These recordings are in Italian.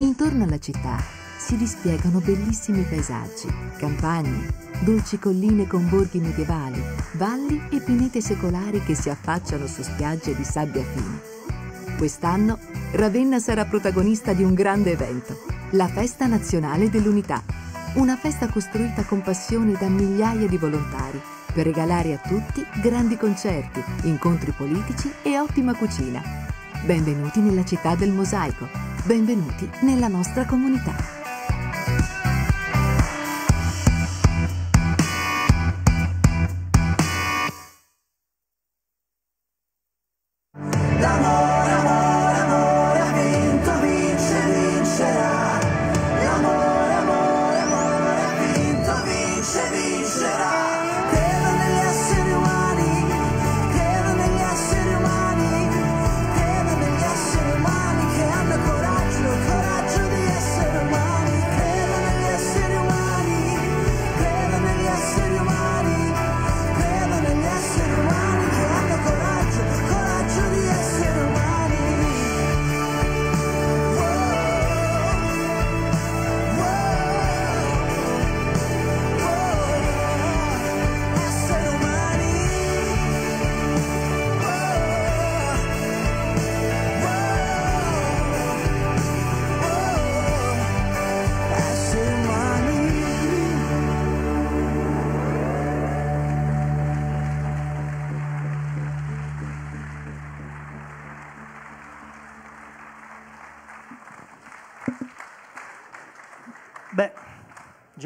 Intorno alla città si dispiegano bellissimi paesaggi, campagne, dolci colline con borghi medievali, valli e pinete secolari che si affacciano su spiagge di sabbia fine. Quest'anno Ravenna sarà protagonista di un grande evento, la Festa Nazionale dell'Unità, una festa costruita con passione da migliaia di volontari per regalare a tutti grandi concerti, incontri politici e ottima cucina. Benvenuti nella città del mosaico Benvenuti nella nostra comunità.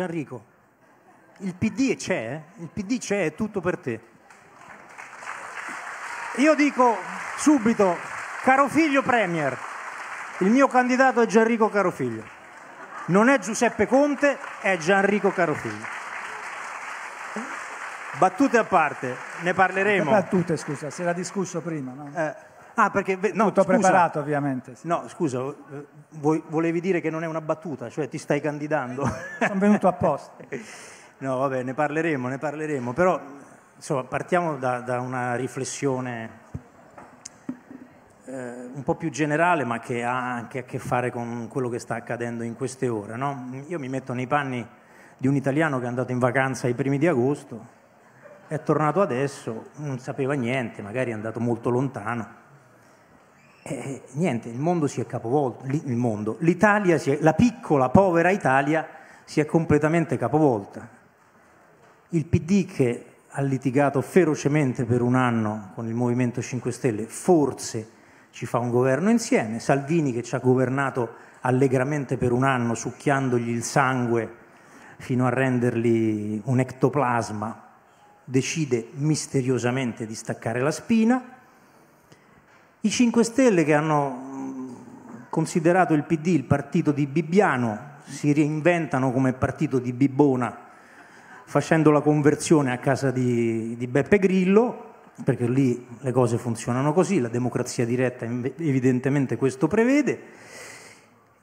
Gianrico, il PD c'è, eh? il PD c'è, è tutto per te. Io dico subito, caro figlio Premier, il mio candidato è Gianrico Carofiglio. Non è Giuseppe Conte, è Gianrico Carofiglio. Battute a parte, ne parleremo. Battute, scusa, si era discusso prima. No? Eh. Ah, perché... No, Tutto scusa, preparato ovviamente. Sì. No, scusa, eh, voi, volevi dire che non è una battuta, cioè ti stai candidando. Sono venuto apposta. no, vabbè, ne parleremo, ne parleremo, però insomma, partiamo da, da una riflessione eh, un po' più generale, ma che ha anche a che fare con quello che sta accadendo in queste ore. No? Io mi metto nei panni di un italiano che è andato in vacanza ai primi di agosto, è tornato adesso, non sapeva niente, magari è andato molto lontano eh, eh, niente, il mondo si è capovolto, il mondo, l'Italia, è, la piccola, povera Italia si è completamente capovolta. Il PD che ha litigato ferocemente per un anno con il Movimento 5 Stelle, forse ci fa un governo insieme, Salvini che ci ha governato allegramente per un anno succhiandogli il sangue fino a rendergli un ectoplasma, decide misteriosamente di staccare la spina, i 5 Stelle che hanno mm, considerato il PD il partito di Bibbiano si reinventano come partito di Bibbona facendo la conversione a casa di, di Beppe Grillo perché lì le cose funzionano così, la democrazia diretta evidentemente questo prevede.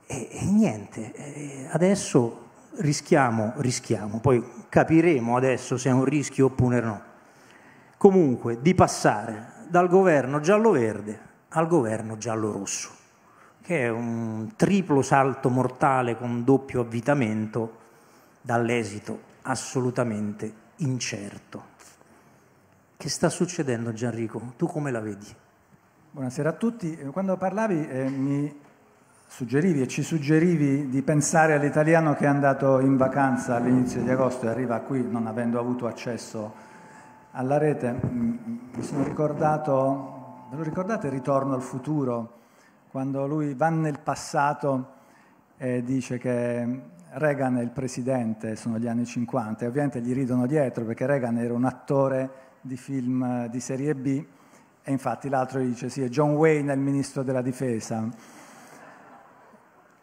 E, e niente, adesso rischiamo, rischiamo, poi capiremo adesso se è un rischio oppure no. Comunque, di passare dal governo giallo-verde al governo giallo-rosso, che è un triplo salto mortale con doppio avvitamento dall'esito assolutamente incerto. Che sta succedendo Gianrico? Tu come la vedi? Buonasera a tutti. Eh, quando parlavi eh, mi suggerivi e ci suggerivi di pensare all'italiano che è andato in vacanza all'inizio di agosto e arriva qui non avendo avuto accesso alla rete. Mm, mm, mi sono ricordato ve lo ricordate il ritorno al futuro, quando lui va nel passato e dice che Reagan è il presidente, sono gli anni 50, e ovviamente gli ridono dietro perché Reagan era un attore di film di serie B e infatti l'altro gli dice sì, è John Wayne il ministro della difesa.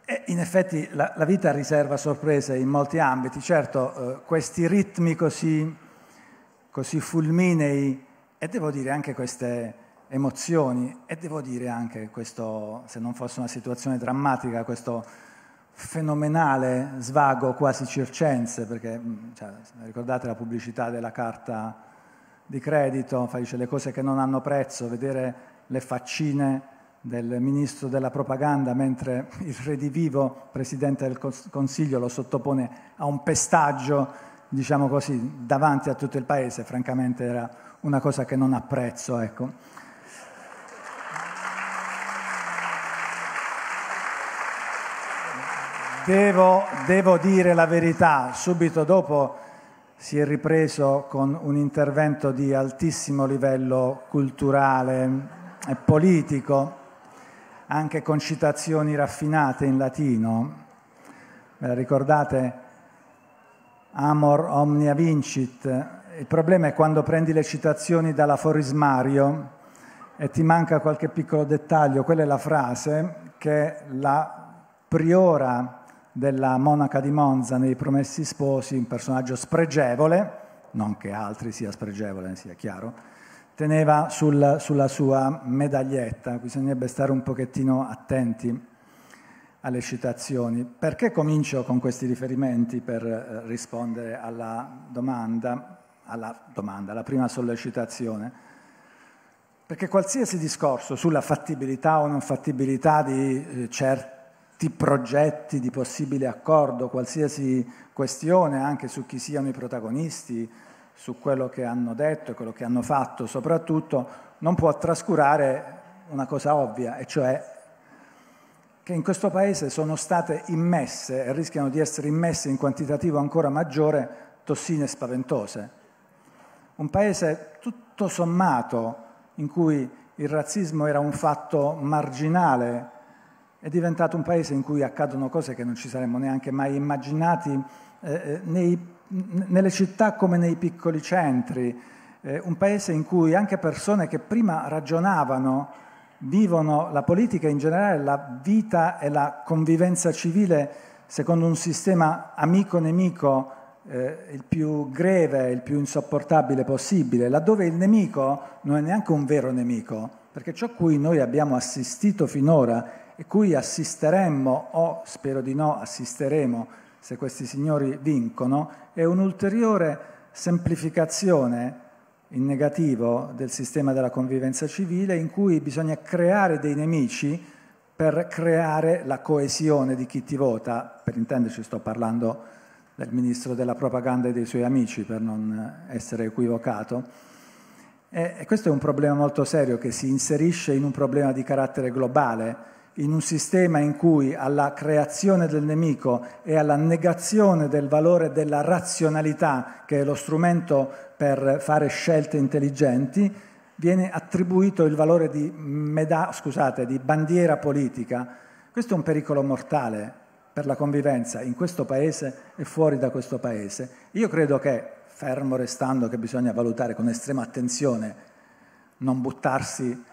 E in effetti la, la vita riserva sorprese in molti ambiti, certo eh, questi ritmi così, così fulminei e devo dire anche queste emozioni e devo dire anche questo, se non fosse una situazione drammatica, questo fenomenale svago quasi circense, perché mm, cioè, ricordate la pubblicità della carta di credito, dice le cose che non hanno prezzo, vedere le faccine del ministro della propaganda mentre il redivivo presidente del Consiglio lo sottopone a un pestaggio, diciamo così, davanti a tutto il paese, francamente era una cosa che non apprezzo. Ecco. Devo, devo, dire la verità, subito dopo si è ripreso con un intervento di altissimo livello culturale e politico, anche con citazioni raffinate in latino. Ve la ricordate? Amor omnia vincit. Il problema è quando prendi le citazioni dall'aforismario e ti manca qualche piccolo dettaglio, quella è la frase che la priora della monaca di Monza nei Promessi Sposi, un personaggio spregevole, non che altri sia spregevole, sia chiaro, teneva sul, sulla sua medaglietta, bisognerebbe stare un pochettino attenti alle citazioni. Perché comincio con questi riferimenti per eh, rispondere alla domanda, alla, domanda, alla prima sollecitazione? Perché qualsiasi discorso sulla fattibilità o non fattibilità di eh, certi di progetti di possibile accordo, qualsiasi questione anche su chi siano i protagonisti, su quello che hanno detto e quello che hanno fatto, soprattutto non può trascurare una cosa ovvia, e cioè che in questo Paese sono state immesse e rischiano di essere immesse in quantitativo ancora maggiore tossine spaventose. Un Paese tutto sommato in cui il razzismo era un fatto marginale è diventato un paese in cui accadono cose che non ci saremmo neanche mai immaginati eh, eh nei, nelle città come nei piccoli centri, eh, un paese in cui anche persone che prima ragionavano vivono la politica in generale, la vita e la convivenza civile secondo un sistema amico-nemico eh, il più greve, il più insopportabile possibile, laddove il nemico non è neanche un vero nemico, perché ciò cui noi abbiamo assistito finora e cui assisteremmo, o spero di no, assisteremo se questi signori vincono, è un'ulteriore semplificazione in negativo del sistema della convivenza civile in cui bisogna creare dei nemici per creare la coesione di chi ti vota, per intenderci sto parlando del ministro della propaganda e dei suoi amici per non essere equivocato. E questo è un problema molto serio che si inserisce in un problema di carattere globale in un sistema in cui alla creazione del nemico e alla negazione del valore della razionalità, che è lo strumento per fare scelte intelligenti, viene attribuito il valore di, meda- scusate, di bandiera politica. Questo è un pericolo mortale per la convivenza in questo Paese e fuori da questo Paese. Io credo che, fermo restando che bisogna valutare con estrema attenzione, non buttarsi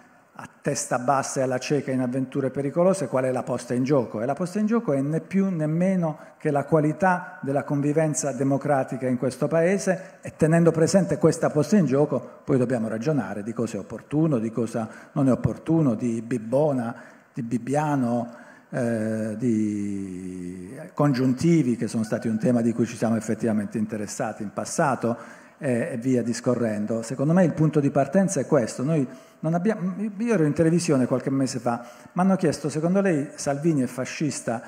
a testa bassa e alla cieca in avventure pericolose qual è la posta in gioco. E la posta in gioco è né più né meno che la qualità della convivenza democratica in questo Paese e tenendo presente questa posta in gioco poi dobbiamo ragionare di cosa è opportuno, di cosa non è opportuno, di Bibbona, di Bibbiano, eh, di congiuntivi che sono stati un tema di cui ci siamo effettivamente interessati in passato eh, e via discorrendo. Secondo me il punto di partenza è questo. Abbiamo, io ero in televisione qualche mese fa, mi hanno chiesto, secondo lei Salvini è fascista?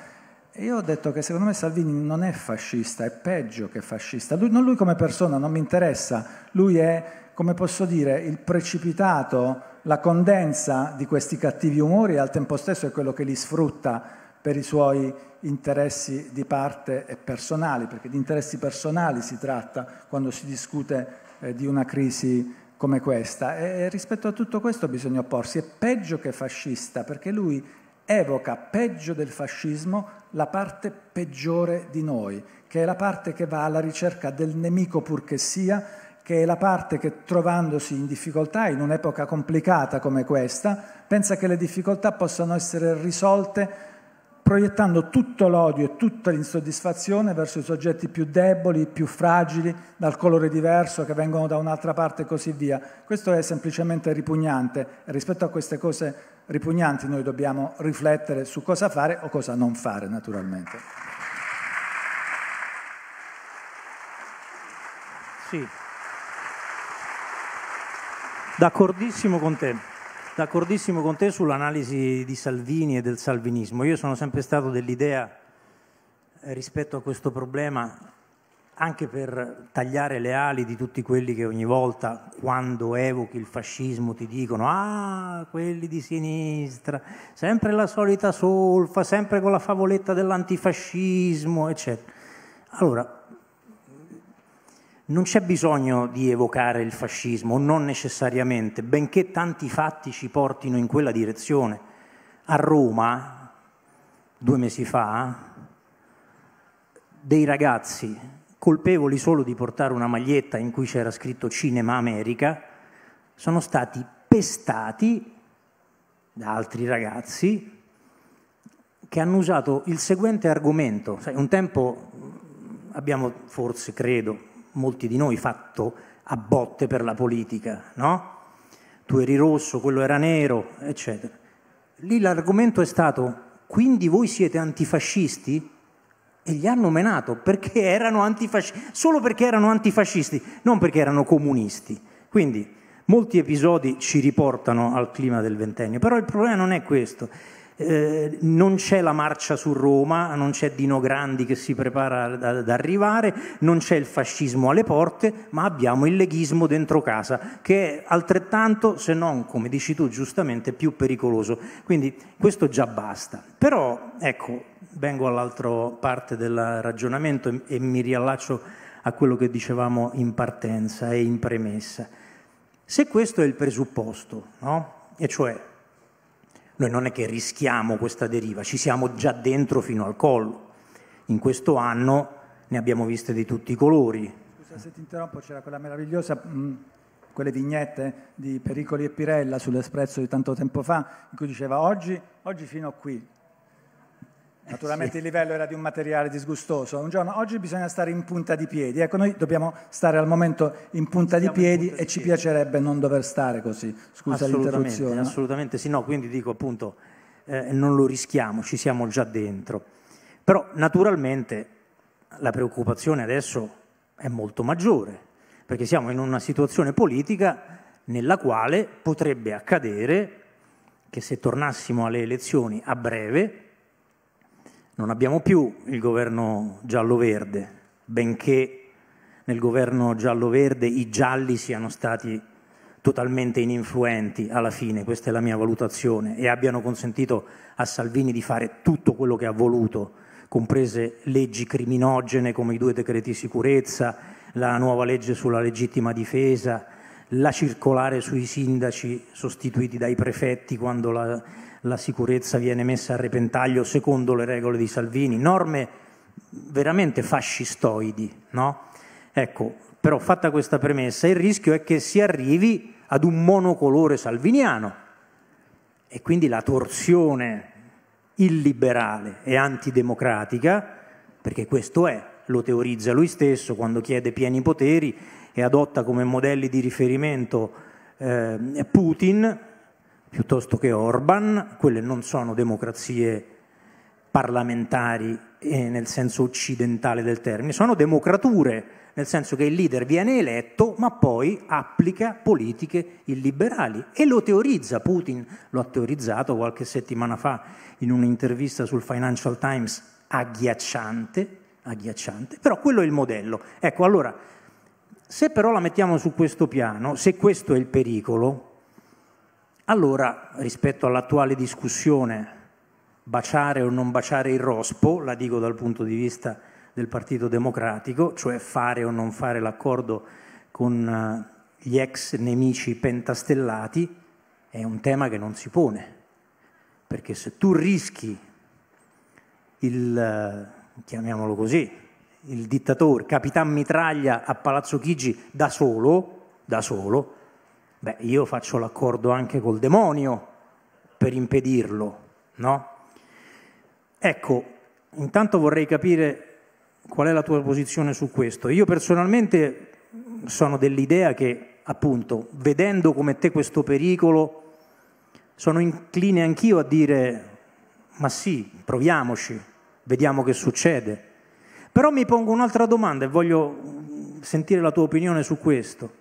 E io ho detto che secondo me Salvini non è fascista, è peggio che fascista. Lui, non lui come persona, non mi interessa, lui è come posso dire, il precipitato, la condensa di questi cattivi umori e al tempo stesso è quello che li sfrutta per i suoi interessi di parte e personali, perché di interessi personali si tratta quando si discute eh, di una crisi come questa. E, rispetto a tutto questo bisogna opporsi. È peggio che fascista, perché lui evoca peggio del fascismo la parte peggiore di noi, che è la parte che va alla ricerca del nemico purché sia, che è la parte che trovandosi in difficoltà in un'epoca complicata come questa, pensa che le difficoltà possano essere risolte proiettando tutto l'odio e tutta l'insoddisfazione verso i soggetti più deboli, più fragili, dal colore diverso, che vengono da un'altra parte e così via. Questo è semplicemente ripugnante e rispetto a queste cose ripugnanti noi dobbiamo riflettere su cosa fare o cosa non fare naturalmente. Sì, d'accordissimo con te d'accordissimo con te sull'analisi di Salvini e del salvinismo. Io sono sempre stato dell'idea eh, rispetto a questo problema anche per tagliare le ali di tutti quelli che ogni volta, quando evochi il fascismo, ti dicono ah, quelli di sinistra, sempre la solita solfa, sempre con la favoletta dell'antifascismo, eccetera. Allora, non c'è bisogno di evocare il fascismo, non necessariamente, benché tanti fatti ci portino in quella direzione. A Roma, due mesi fa, dei ragazzi colpevoli solo di portare una maglietta in cui c'era scritto Cinema America, sono stati pestati da altri ragazzi che hanno usato il seguente argomento. un tempo abbiamo forse, credo, molti di noi fatto a botte per la politica, no? Tu eri rosso, quello era nero, eccetera. Lì l'argomento è stato, quindi voi siete antifascisti? E li hanno menato perché erano antifascisti, solo perché erano antifascisti, non perché erano comunisti. Quindi molti episodi ci riportano al clima del ventennio, però il problema non è questo. Eh, non c'è la marcia su Roma, non c'è Dino Grandi che si prepara ad, arrivare, non c'è il fascismo alle porte, ma abbiamo il leghismo dentro casa, che è altrettanto, se non, come dici tu giustamente, più pericoloso. Quindi questo già basta. Però, ecco, vengo all'altra parte del ragionamento e, e mi riallaccio a quello che dicevamo in partenza e in premessa. Se questo è il presupposto, no? e cioè noi non è che rischiamo questa deriva, ci siamo già dentro fino al collo. In questo anno ne abbiamo viste di tutti i colori. Scusa se ti interrompo, c'era quella meravigliosa mh mm, quelle vignette di Pericoli e Pirella sull'Espresso di tanto tempo fa, in cui diceva oggi, oggi fino a qui, Naturalmente sì. il livello era di un materiale disgustoso. Un giorno, oggi bisogna stare in punta di piedi. Ecco, noi dobbiamo stare al momento in punta Stiamo di piedi punta e di ci piedi. piacerebbe non dover stare così. Scusa l'interazione. Assolutamente sì, no, quindi dico appunto eh, non lo rischiamo, ci siamo già dentro. Però naturalmente la preoccupazione adesso è molto maggiore, perché siamo in una situazione politica nella quale potrebbe accadere che se tornassimo alle elezioni a breve non abbiamo più il governo giallo-verde, benché nel governo giallo-verde i gialli siano stati totalmente ininfluenti alla fine, questa è la mia valutazione, e abbiano consentito a Salvini di fare tutto quello che ha voluto, comprese leggi criminogene come i due decreti sicurezza, la nuova legge sulla legittima difesa, la circolare sui sindaci sostituiti dai prefetti quando la, la sicurezza viene messa a repentaglio secondo le regole di Salvini, norme veramente fascistoidi, no? Ecco, però fatta questa premessa, il rischio è che si arrivi ad un monocolore salviniano e quindi la torsione illiberale e antidemocratica, perché questo è, lo teorizza lui stesso quando chiede pieni poteri e adotta come modelli di riferimento eh, Putin, piuttosto che Orban, quelle non sono democrazie parlamentari eh, nel senso occidentale del termine, sono democrature, nel senso che il leader viene eletto ma poi applica politiche illiberali e lo teorizza, Putin lo ha teorizzato qualche settimana fa in un'intervista sul Financial Times agghiacciante, agghiacciante, però quello è il modello. Ecco, allora, se però la mettiamo su questo piano, se questo è il pericolo, allora, rispetto all'attuale discussione baciare o non baciare il rospo, la dico dal punto di vista del Partito Democratico, cioè fare o non fare l'accordo con eh, gli ex nemici pentastellati, è un tema che non si pone, perché se tu rischi il, chiamiamolo così, il dittatore, capitan mitraglia a Palazzo Chigi da solo, da solo, Beh, io faccio l'accordo anche col demonio per impedirlo, no? Ecco, intanto vorrei capire qual è la tua posizione su questo. Io personalmente sono dell'idea che, appunto, vedendo come te questo pericolo, sono incline anch'io a dire, ma sì, proviamoci, vediamo che succede. Però mi pongo un'altra domanda e voglio sentire la tua opinione su questo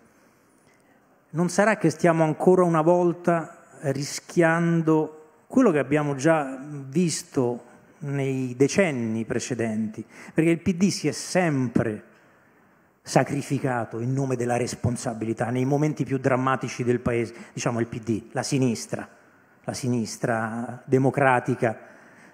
non sarà che stiamo ancora una volta rischiando quello che abbiamo già visto nei decenni precedenti, perché il PD si è sempre sacrificato in nome della responsabilità nei momenti più drammatici del paese, diciamo il PD, la sinistra, la sinistra democratica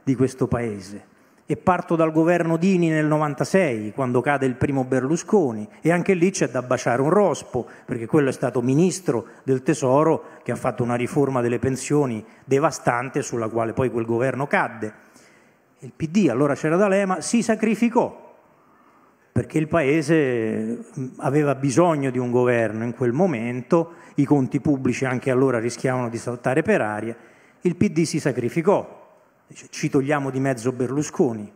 di questo paese e parto dal governo Dini nel 96, quando cade il primo Berlusconi, e anche lì c'è da baciare un rospo, perché quello è stato ministro del tesoro che ha fatto una riforma delle pensioni devastante sulla quale poi quel governo cadde. Il PD, allora c'era D'Alema, si sacrificò, perché il Paese mm, aveva bisogno di un governo in quel momento, i conti pubblici anche allora rischiavano di saltare per aria, il PD si sacrificò, Dice, ci togliamo di mezzo Berlusconi.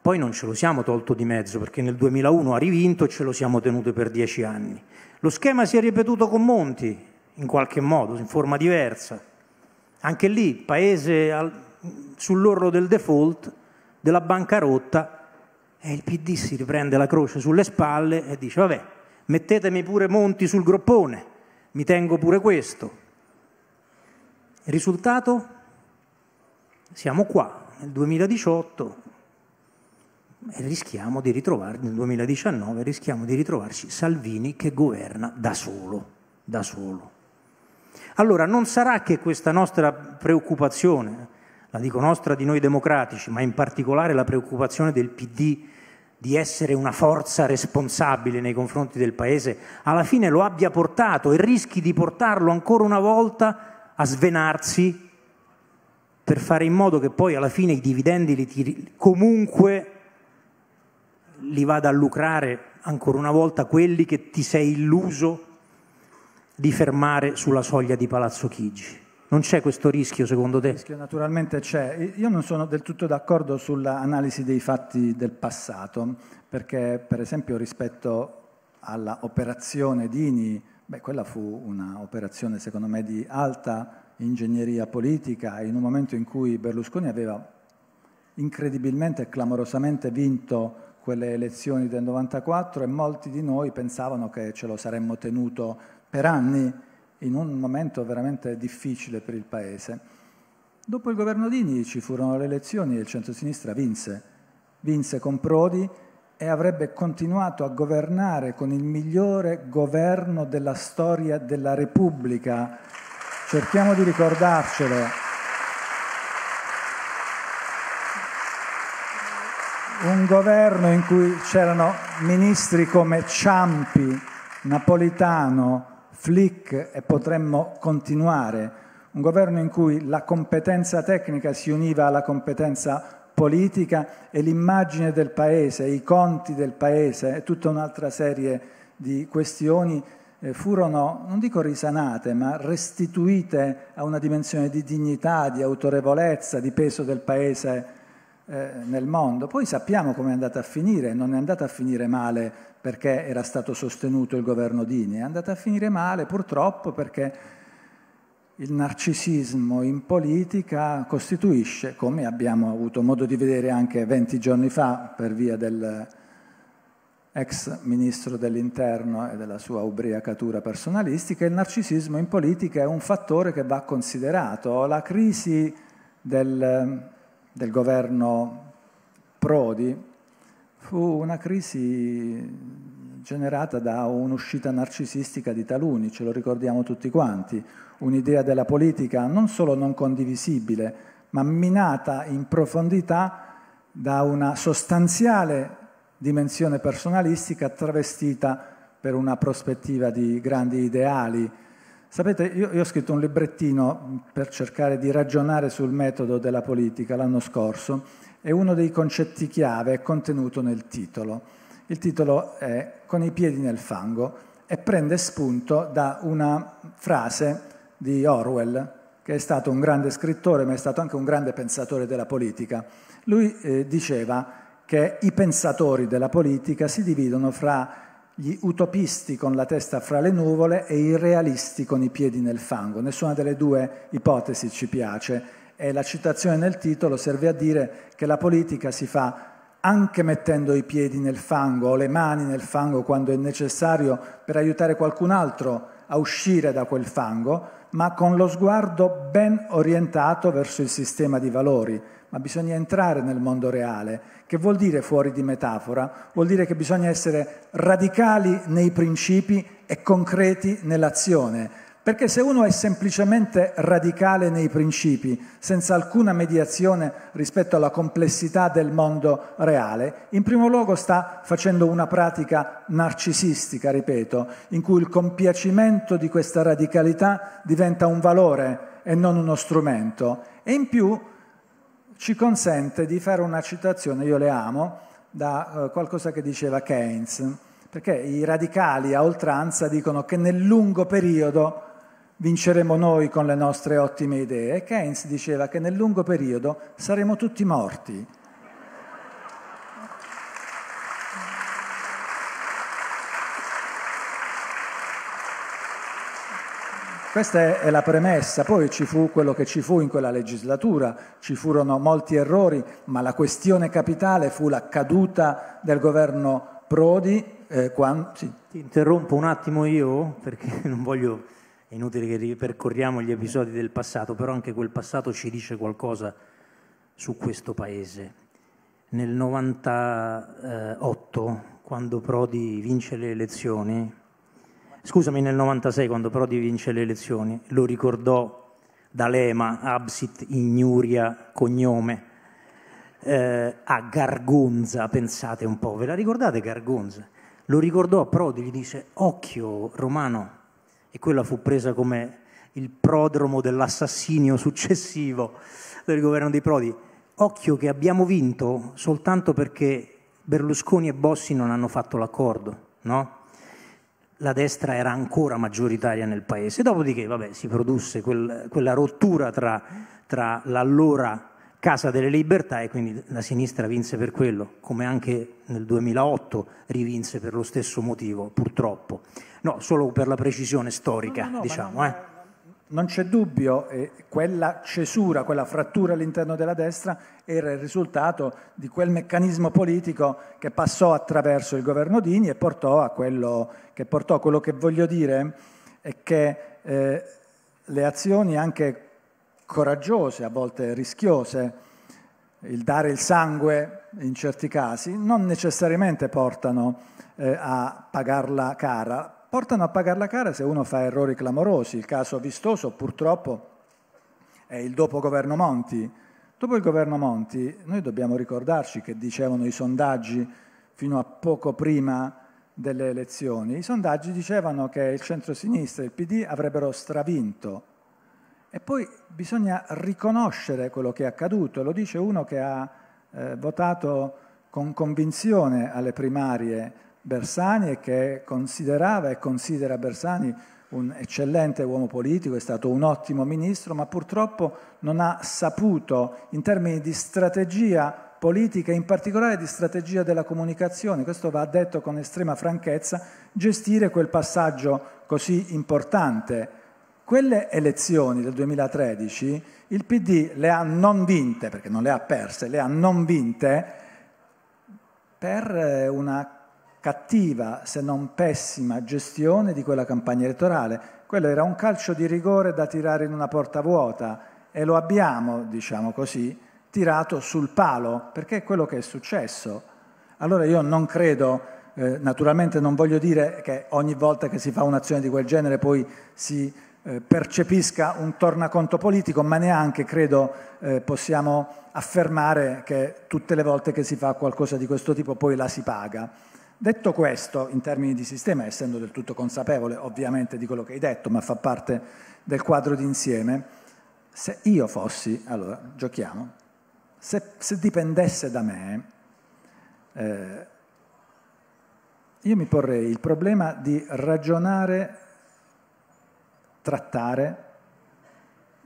Poi non ce lo siamo tolto di mezzo perché nel 2001 ha rivinto e ce lo siamo tenuto per dieci anni. Lo schema si è ripetuto con Monti, in qualche modo, in forma diversa. Anche lì, paese al, sull'orlo del default, della bancarotta, e il PD si riprende la croce sulle spalle e dice, vabbè, mettetemi pure Monti sul groppone, mi tengo pure questo. Il risultato? Siamo qua nel 2018 e rischiamo di ritrovarci nel 2019, rischiamo di ritrovarci Salvini che governa da solo, da solo. Allora non sarà che questa nostra preoccupazione, la dico nostra di noi democratici, ma in particolare la preoccupazione del PD di essere una forza responsabile nei confronti del Paese, alla fine lo abbia portato e rischi di portarlo ancora una volta a svenarsi per fare in modo che poi alla fine i dividendi li tiri, comunque li vada a lucrare ancora una volta quelli che ti sei illuso di fermare sulla soglia di Palazzo Chigi. Non c'è questo rischio secondo te? Il rischio naturalmente c'è. Io non sono del tutto d'accordo sull'analisi dei fatti del passato, perché per esempio rispetto all'operazione Dini, beh, quella fu un'operazione secondo me di alta ingegneria politica in un momento in cui Berlusconi aveva incredibilmente e clamorosamente vinto quelle elezioni del 94 e molti di noi pensavano che ce lo saremmo tenuto per anni in un momento veramente difficile per il Paese. Dopo il governo Dini ci furono le elezioni e il centrosinistra vinse, vinse con Prodi e avrebbe continuato a governare con il migliore governo della storia della Repubblica Cerchiamo di ricordarcelo. Un governo in cui c'erano ministri come Ciampi, Napolitano, Flick e potremmo continuare. Un governo in cui la competenza tecnica si univa alla competenza politica e l'immagine del Paese, i conti del Paese e tutta un'altra serie di questioni eh, furono, non dico risanate, ma restituite a una dimensione di dignità, di autorevolezza, di peso del Paese eh, nel mondo. Poi sappiamo come è andata a finire, non è andata a finire male perché era stato sostenuto il governo Dini, è andata a finire male purtroppo perché il narcisismo in politica costituisce, come abbiamo avuto modo di vedere anche 20 giorni fa per via del ex ministro dell'interno e della sua ubriacatura personalistica, il narcisismo in politica è un fattore che va considerato. La crisi del, del governo Prodi fu una crisi generata da un'uscita narcisistica di taluni, ce lo ricordiamo tutti quanti, un'idea della politica non solo non condivisibile, ma minata in profondità da una sostanziale dimensione personalistica travestita per una prospettiva di grandi ideali. Sapete, io, io ho scritto un librettino per cercare di ragionare sul metodo della politica l'anno scorso e uno dei concetti chiave è contenuto nel titolo. Il titolo è Con i piedi nel fango e prende spunto da una frase di Orwell, che è stato un grande scrittore ma è stato anche un grande pensatore della politica. Lui eh, diceva che i pensatori della politica si dividono fra gli utopisti con la testa fra le nuvole e i realisti con i piedi nel fango. Nessuna delle due ipotesi ci piace e la citazione nel titolo serve a dire che la politica si fa anche mettendo i piedi nel fango o le mani nel fango quando è necessario per aiutare qualcun altro a uscire da quel fango, ma con lo sguardo ben orientato verso il sistema di valori, ma bisogna entrare nel mondo reale, che vuol dire fuori di metafora, vuol dire che bisogna essere radicali nei principi e concreti nell'azione, perché se uno è semplicemente radicale nei principi, senza alcuna mediazione rispetto alla complessità del mondo reale, in primo luogo sta facendo una pratica narcisistica, ripeto, in cui il compiacimento di questa radicalità diventa un valore e non uno strumento. E in più ci consente di fare una citazione, io le amo, da eh, qualcosa che diceva Keynes, perché i radicali a oltranza dicono che nel lungo periodo vinceremo noi con le nostre ottime idee. Keynes diceva che nel lungo periodo saremo tutti morti Questa è la premessa, poi ci fu quello che ci fu in quella legislatura, ci furono molti errori, ma la questione capitale fu la caduta del governo Prodi. Eh, quando, sì. Ti interrompo un attimo io, perché non voglio, è inutile che ripercorriamo gli episodi del passato, però anche quel passato ci dice qualcosa su questo Paese. Nel 98, eh, quando Prodi vince le elezioni, Scusami, nel 96 quando Prodi vince le elezioni, lo ricordò D'Alema, Absit, Ignuria, cognome, eh, a Gargonza, pensate un po', ve la ricordate Gargonza? Lo ricordò a Prodi, gli dice occhio Romano, e quella fu presa come il prodromo dell'assassinio successivo del governo di Prodi. Occhio che abbiamo vinto soltanto perché Berlusconi e Bossi non hanno fatto l'accordo, no? la destra era ancora maggioritaria nel paese. Dopodiché vabbè, si produsse quel, quella rottura tra, tra l'allora Casa delle Libertà e quindi la sinistra vinse per quello, come anche nel 2008 rivinse per lo stesso motivo, purtroppo. No, solo per la precisione storica, no, no, no, diciamo. Eh non c'è dubbio, eh, quella cesura, quella frattura all'interno della destra era il risultato di quel meccanismo politico che passò attraverso il governo Dini e portò a quello che, portò, quello che voglio dire è che eh, le azioni anche coraggiose, a volte rischiose, il dare il sangue in certi casi, non necessariamente portano eh, a pagarla cara, portano a pagare la cara se uno fa errori clamorosi. Il caso vistoso purtroppo è il dopo governo Monti. Dopo il governo Monti noi dobbiamo ricordarci che dicevano i sondaggi fino a poco prima delle elezioni. I sondaggi dicevano che il centrosinistra e il PD avrebbero stravinto. E poi bisogna riconoscere quello che è accaduto. Lo dice uno che ha eh, votato con convinzione alle primarie Bersani e che considerava e considera Bersani un eccellente uomo politico, è stato un ottimo ministro, ma purtroppo non ha saputo in termini di strategia politica, in particolare di strategia della comunicazione, questo va detto con estrema franchezza, gestire quel passaggio così importante. Quelle elezioni del 2013 il PD le ha non vinte, perché non le ha perse, le ha non vinte per una cattiva, se non pessima, gestione di quella campagna elettorale. Quello era un calcio di rigore da tirare in una porta vuota e lo abbiamo, diciamo così, tirato sul palo, perché è quello che è successo. Allora io non credo, eh, naturalmente non voglio dire che ogni volta che si fa un'azione di quel genere poi si eh, percepisca un tornaconto politico, ma neanche credo eh, possiamo affermare che tutte le volte che si fa qualcosa di questo tipo poi la si paga. Detto questo, in termini di sistema, essendo del tutto consapevole ovviamente di quello che hai detto, ma fa parte del quadro d'insieme, se io fossi, allora giochiamo, se, se dipendesse da me, eh, io mi porrei il problema di ragionare, trattare,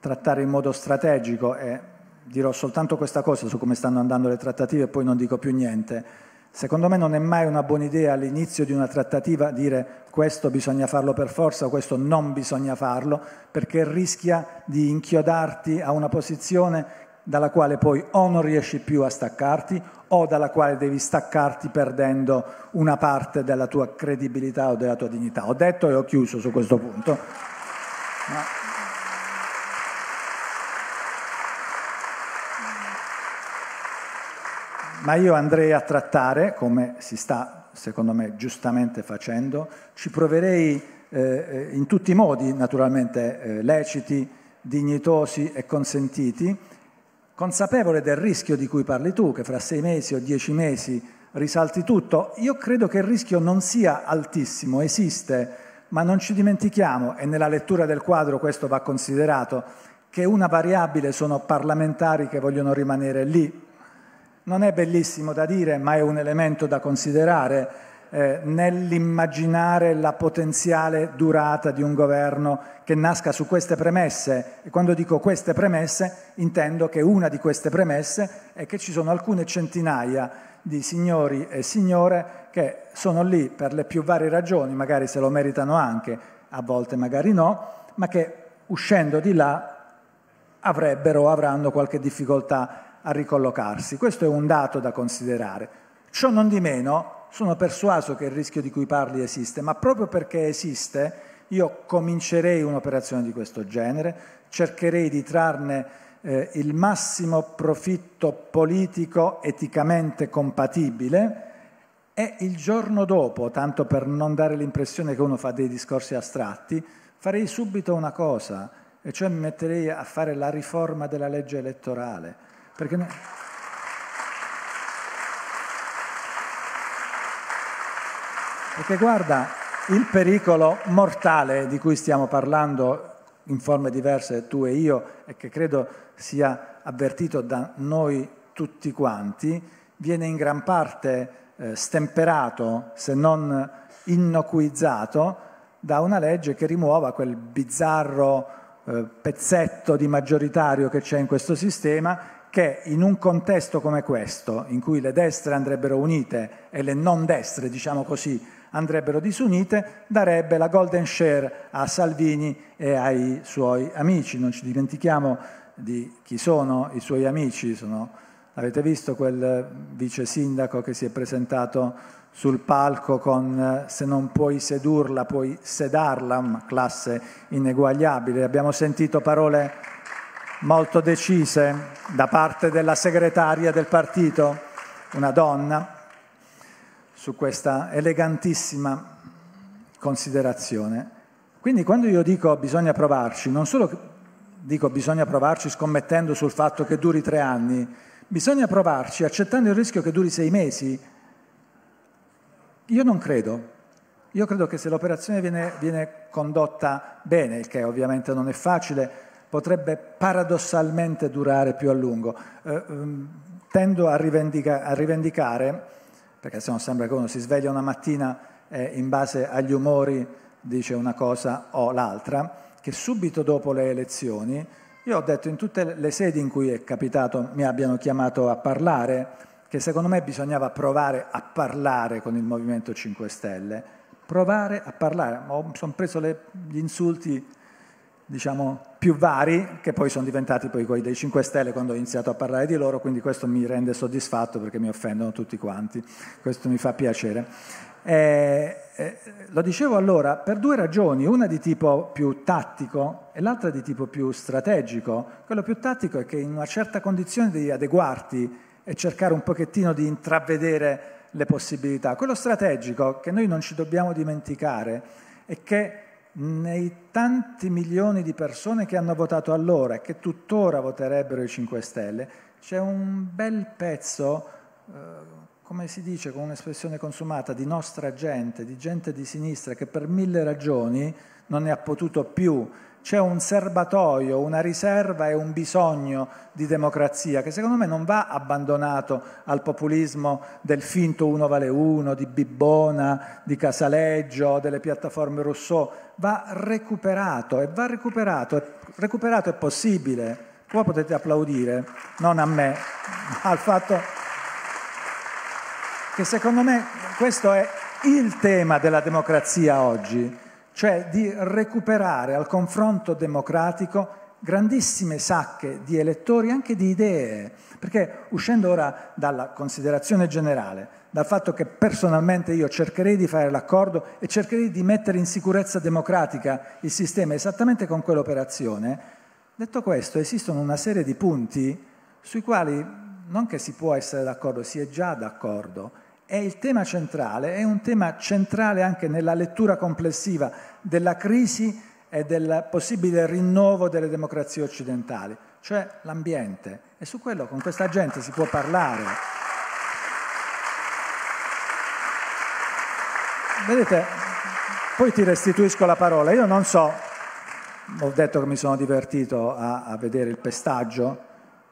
trattare in modo strategico e dirò soltanto questa cosa su come stanno andando le trattative e poi non dico più niente Secondo me non è mai una buona idea all'inizio di una trattativa dire questo bisogna farlo per forza o questo non bisogna farlo, perché rischia di inchiodarti a una posizione dalla quale poi o non riesci più a staccarti o dalla quale devi staccarti perdendo una parte della tua credibilità o della tua dignità. Ho detto e ho chiuso su questo punto. Ma... ma io andrei a trattare, come si sta secondo me giustamente facendo, ci proverei eh, eh, in tutti i modi naturalmente eh, leciti, dignitosi e consentiti, consapevole del rischio di cui parli tu, che fra sei mesi o dieci mesi risalti tutto, io credo che il rischio non sia altissimo, esiste, ma non ci dimentichiamo, e nella lettura del quadro questo va considerato, che una variabile sono parlamentari che vogliono rimanere lì non è bellissimo da dire, ma è un elemento da considerare eh, nell'immaginare la potenziale durata di un governo che nasca su queste premesse. E quando dico queste premesse, intendo che una di queste premesse è che ci sono alcune centinaia di signori e signore che sono lì per le più varie ragioni, magari se lo meritano anche, a volte magari no, ma che uscendo di là avrebbero o avranno qualche difficoltà a ricollocarsi. Questo è un dato da considerare. Ciò non di meno, sono persuaso che il rischio di cui parli esiste, ma proprio perché esiste io comincerei un'operazione di questo genere, cercherei di trarne eh, il massimo profitto politico eticamente compatibile e il giorno dopo, tanto per non dare l'impressione che uno fa dei discorsi astratti, farei subito una cosa, e cioè mi metterei a fare la riforma della legge elettorale perché ne... Perché guarda, il pericolo mortale di cui stiamo parlando in forme diverse tu e io e che credo sia avvertito da noi tutti quanti, viene in gran parte eh, stemperato, se non innocuizzato, da una legge che rimuova quel bizzarro eh, pezzetto di maggioritario che c'è in questo sistema che in un contesto come questo, in cui le destre andrebbero unite e le non destre, diciamo così, andrebbero disunite, darebbe la golden share a Salvini e ai suoi amici. Non ci dimentichiamo di chi sono i suoi amici. Sono, avete visto quel vice sindaco che si è presentato sul palco con se non puoi sedurla, puoi sedarla, classe ineguagliabile. Abbiamo sentito parole molto decise da parte della segretaria del partito, una donna, su questa elegantissima considerazione. Quindi quando io dico bisogna provarci, non solo dico bisogna provarci scommettendo sul fatto che duri tre anni, bisogna provarci accettando il rischio che duri sei mesi. Io non credo. Io credo che se l'operazione viene, viene condotta bene, il che ovviamente non è facile, potrebbe paradossalmente durare più a lungo. Eh, ehm, tendo a, rivendica, a, rivendicare, perché se no sembra che uno si sveglia una mattina e in base agli umori dice una cosa o l'altra, che subito dopo le elezioni, io ho detto in tutte le sedi in cui è capitato mi abbiano chiamato a parlare, che secondo me bisognava provare a parlare con il Movimento 5 Stelle, provare a parlare, sono preso le, gli insulti diciamo, più vari, che poi sono diventati poi quelli dei 5 Stelle quando ho iniziato a parlare di loro, quindi questo mi rende soddisfatto perché mi offendono tutti quanti, questo mi fa piacere. Eh, eh, lo dicevo allora per due ragioni, una di tipo più tattico e l'altra di tipo più strategico. Quello più tattico è che in una certa condizione devi adeguarti e cercare un pochettino di intravedere le possibilità. Quello strategico che noi non ci dobbiamo dimenticare è che nei tanti milioni di persone che hanno votato allora e che tuttora voterebbero i 5 Stelle, c'è un bel pezzo, eh, come si dice con un'espressione consumata, di nostra gente, di gente di sinistra che per mille ragioni non ne ha potuto più c'è un serbatoio, una riserva e un bisogno di democrazia che secondo me non va abbandonato al populismo del finto uno vale uno, di Bibbona, di Casaleggio, delle piattaforme Rousseau, va recuperato e va recuperato, recuperato è possibile. Qua potete applaudire, non a me, ma al fatto che secondo me questo è il tema della democrazia oggi cioè di recuperare al confronto democratico grandissime sacche di elettori, anche di idee, perché uscendo ora dalla considerazione generale, dal fatto che personalmente io cercherei di fare l'accordo e cercherei di mettere in sicurezza democratica il sistema esattamente con quell'operazione, detto questo esistono una serie di punti sui quali non che si può essere d'accordo, si è già d'accordo, è il tema centrale, è un tema centrale anche nella lettura complessiva della crisi e del possibile rinnovo delle democrazie occidentali, cioè l'ambiente. E su quello con questa gente si può parlare. Vedete, poi ti restituisco la parola. Io non so, ho detto che mi sono divertito a, a vedere il pestaggio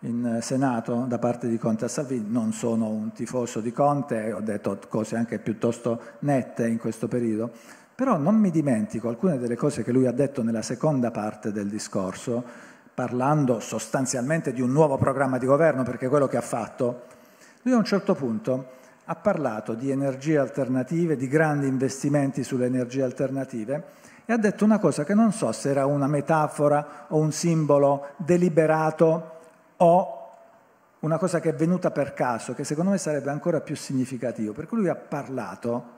in eh, Senato da parte di Conte a Salvini. Non sono un tifoso di Conte, ho detto cose anche piuttosto nette in questo periodo, però non mi dimentico alcune delle cose che lui ha detto nella seconda parte del discorso, parlando sostanzialmente di un nuovo programma di governo, perché è quello che ha fatto, lui a un certo punto ha parlato di energie alternative, di grandi investimenti sulle energie alternative e ha detto una cosa che non so se era una metafora o un simbolo deliberato ho una cosa che è venuta per caso, che secondo me sarebbe ancora più significativo, per cui lui ha parlato,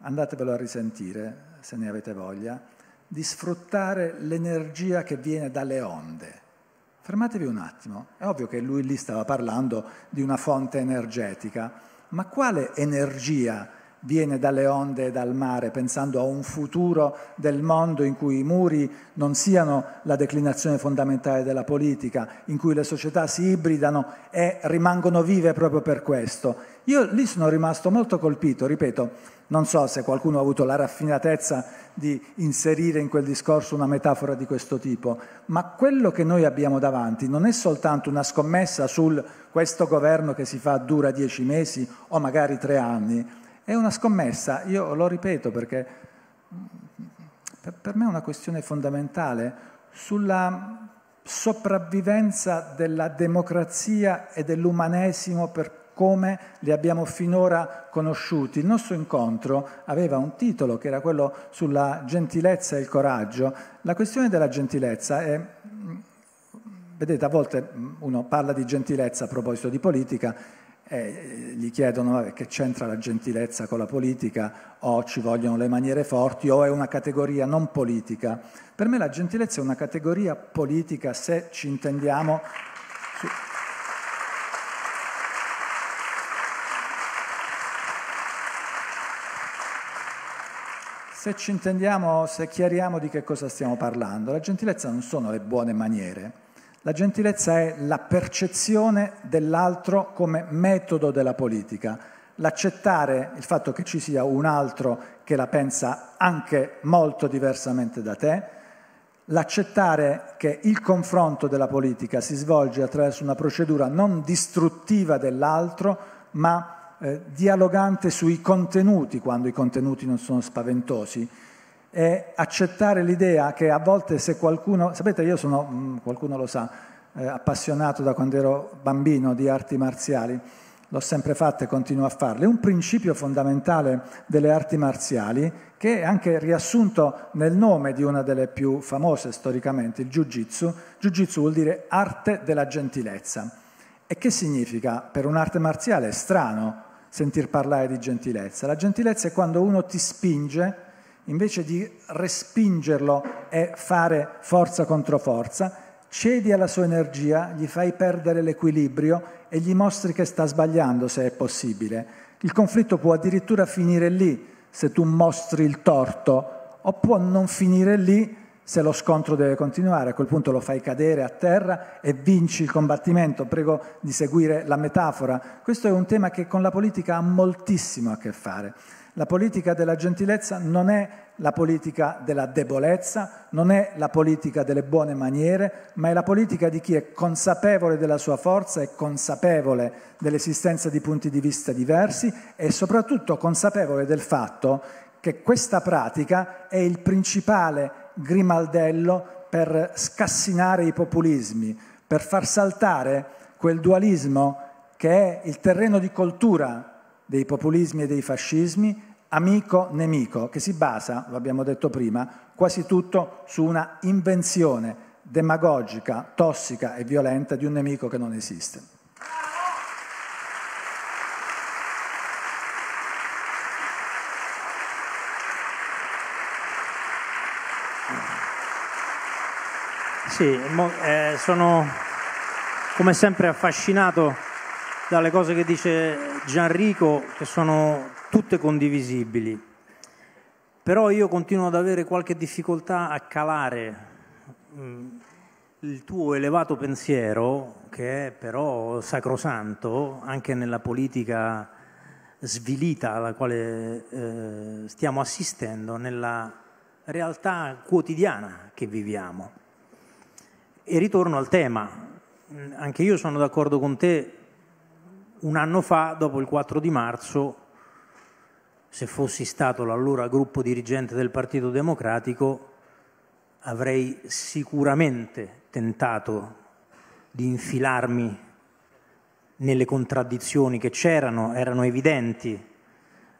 andatevelo a risentire se ne avete voglia, di sfruttare l'energia che viene dalle onde. Fermatevi un attimo, è ovvio che lui lì stava parlando di una fonte energetica, ma quale energia viene dalle onde e dal mare, pensando a un futuro del mondo in cui i muri non siano la declinazione fondamentale della politica, in cui le società si ibridano e rimangono vive proprio per questo. Io lì sono rimasto molto colpito, ripeto, non so se qualcuno ha avuto la raffinatezza di inserire in quel discorso una metafora di questo tipo, ma quello che noi abbiamo davanti non è soltanto una scommessa sul questo governo che si fa dura dieci mesi o magari tre anni, è una scommessa, io lo ripeto perché mm, per me è una questione fondamentale sulla sopravvivenza della democrazia e dell'umanesimo per come li abbiamo finora conosciuti. Il nostro incontro aveva un titolo che era quello sulla gentilezza e il coraggio. La questione della gentilezza è mm, vedete, a volte mm, uno parla di gentilezza a proposito di politica eh, gli chiedono vabbè, che c'entra la gentilezza con la politica o ci vogliono le maniere forti o è una categoria non politica. Per me la gentilezza è una categoria politica se ci intendiamo... Se ci intendiamo, se chiariamo di che cosa stiamo parlando, la gentilezza non sono le buone maniere, la gentilezza è la percezione dell'altro come metodo della politica, l'accettare il fatto che ci sia un altro che la pensa anche molto diversamente da te, l'accettare che il confronto della politica si svolge attraverso una procedura non distruttiva dell'altro, ma eh, dialogante sui contenuti, quando i contenuti non sono spaventosi, è accettare l'idea che a volte se qualcuno, sapete io sono, mm, qualcuno lo sa, eh, appassionato da quando ero bambino di arti marziali, l'ho sempre fatta e continuo a farle, un principio fondamentale delle arti marziali che è anche riassunto nel nome di una delle più famose storicamente, il Jiu-Jitsu. Jiu-Jitsu vuol dire arte della gentilezza. E che significa? Per un'arte marziale è strano sentir parlare di gentilezza. La gentilezza è quando uno ti spinge invece di respingerlo e fare forza contro forza, cedi alla sua energia, gli fai perdere l'equilibrio e gli mostri che sta sbagliando se è possibile. Il conflitto può addirittura finire lì se tu mostri il torto o può non finire lì se lo scontro deve continuare. A quel punto lo fai cadere a terra e vinci il combattimento. Prego di seguire la metafora. Questo è un tema che con la politica ha moltissimo a che fare. La politica della gentilezza non è la politica della debolezza, non è la politica delle buone maniere, ma è la politica di chi è consapevole della sua forza, è consapevole dell'esistenza di punti di vista diversi e soprattutto consapevole del fatto che questa pratica è il principale grimaldello per scassinare i populismi, per far saltare quel dualismo che è il terreno di coltura dei populismi e dei fascismi amico-nemico che si basa, lo abbiamo detto prima, quasi tutto su una invenzione demagogica, tossica e violenta di un nemico che non esiste. Sì, eh, sono come sempre affascinato dalle cose che dice Gianrico, che sono tutte condivisibili, però io continuo ad avere qualche difficoltà a calare mm, il tuo elevato pensiero, che è però sacrosanto anche nella politica svilita alla quale eh, stiamo assistendo, nella realtà quotidiana che viviamo. E ritorno al tema, anche io sono d'accordo con te, un anno fa, dopo il 4 di marzo, se fossi stato l'allora gruppo dirigente del Partito Democratico, avrei sicuramente tentato di infilarmi nelle contraddizioni che c'erano, erano evidenti,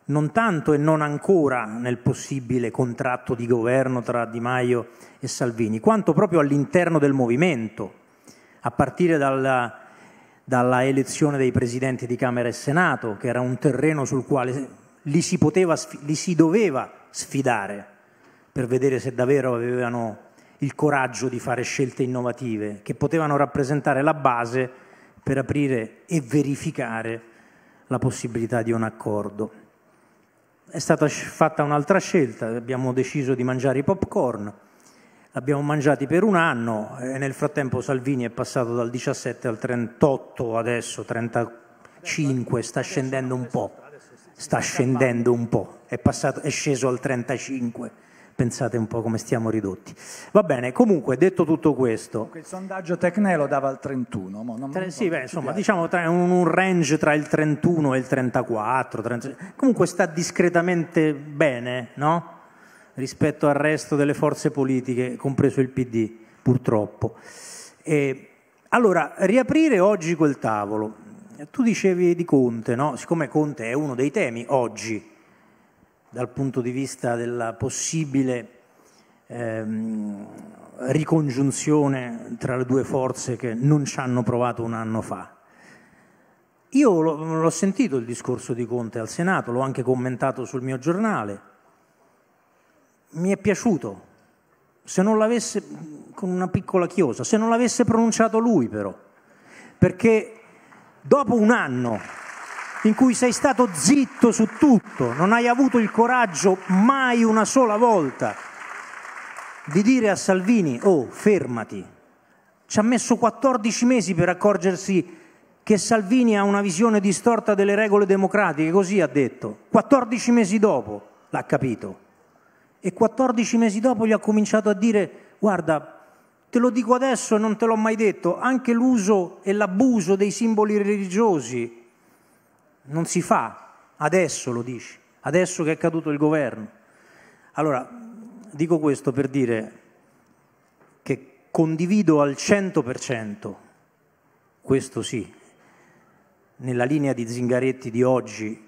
non tanto e non ancora nel possibile contratto di governo tra Di Maio e Salvini, quanto proprio all'interno del movimento, a partire dalla, dalla elezione dei presidenti di Camera e Senato, che era un terreno sul quale li si, poteva, li si doveva sfidare per vedere se davvero avevano il coraggio di fare scelte innovative che potevano rappresentare la base per aprire e verificare la possibilità di un accordo. È stata fatta un'altra scelta, abbiamo deciso di mangiare i popcorn, l'abbiamo mangiati per un anno e nel frattempo Salvini è passato dal 17 al 38, adesso 35, sta scendendo un po' sta scendendo un po', è, passato, è sceso al 35 pensate un po' come stiamo ridotti. Va bene, comunque detto tutto questo... Comunque, il sondaggio Tecnelo dava al 31. Ma non, tre, non sì, beh, insomma, diciamo tra, un, un, range tra il 31 e il 34. 30, comunque sta discretamente bene, no? Rispetto al resto delle forze politiche, compreso il PD, purtroppo. E, allora, riaprire oggi quel tavolo tu dicevi di Conte, no? siccome Conte è uno dei temi oggi dal punto di vista della possibile ehm, ricongiunzione tra le due forze che non ci hanno provato un anno fa. Io l'ho sentito il discorso di Conte al Senato, l'ho anche commentato sul mio giornale, mi è piaciuto, se non l'avesse, con una piccola chiosa, se non l'avesse pronunciato lui però, perché dopo un anno in cui sei stato zitto su tutto, non hai avuto il coraggio mai una sola volta di dire a Salvini, oh fermati, ci ha messo 14 mesi per accorgersi che Salvini ha una visione distorta delle regole democratiche, così ha detto. 14 mesi dopo l'ha capito. E 14 mesi dopo gli ha cominciato a dire, guarda, Te lo dico adesso e non te l'ho mai detto, anche l'uso e l'abuso dei simboli religiosi non si fa, adesso lo dici, adesso che è caduto il governo. Allora, dico questo per dire che condivido al 100%, questo sì, nella linea di Zingaretti di oggi,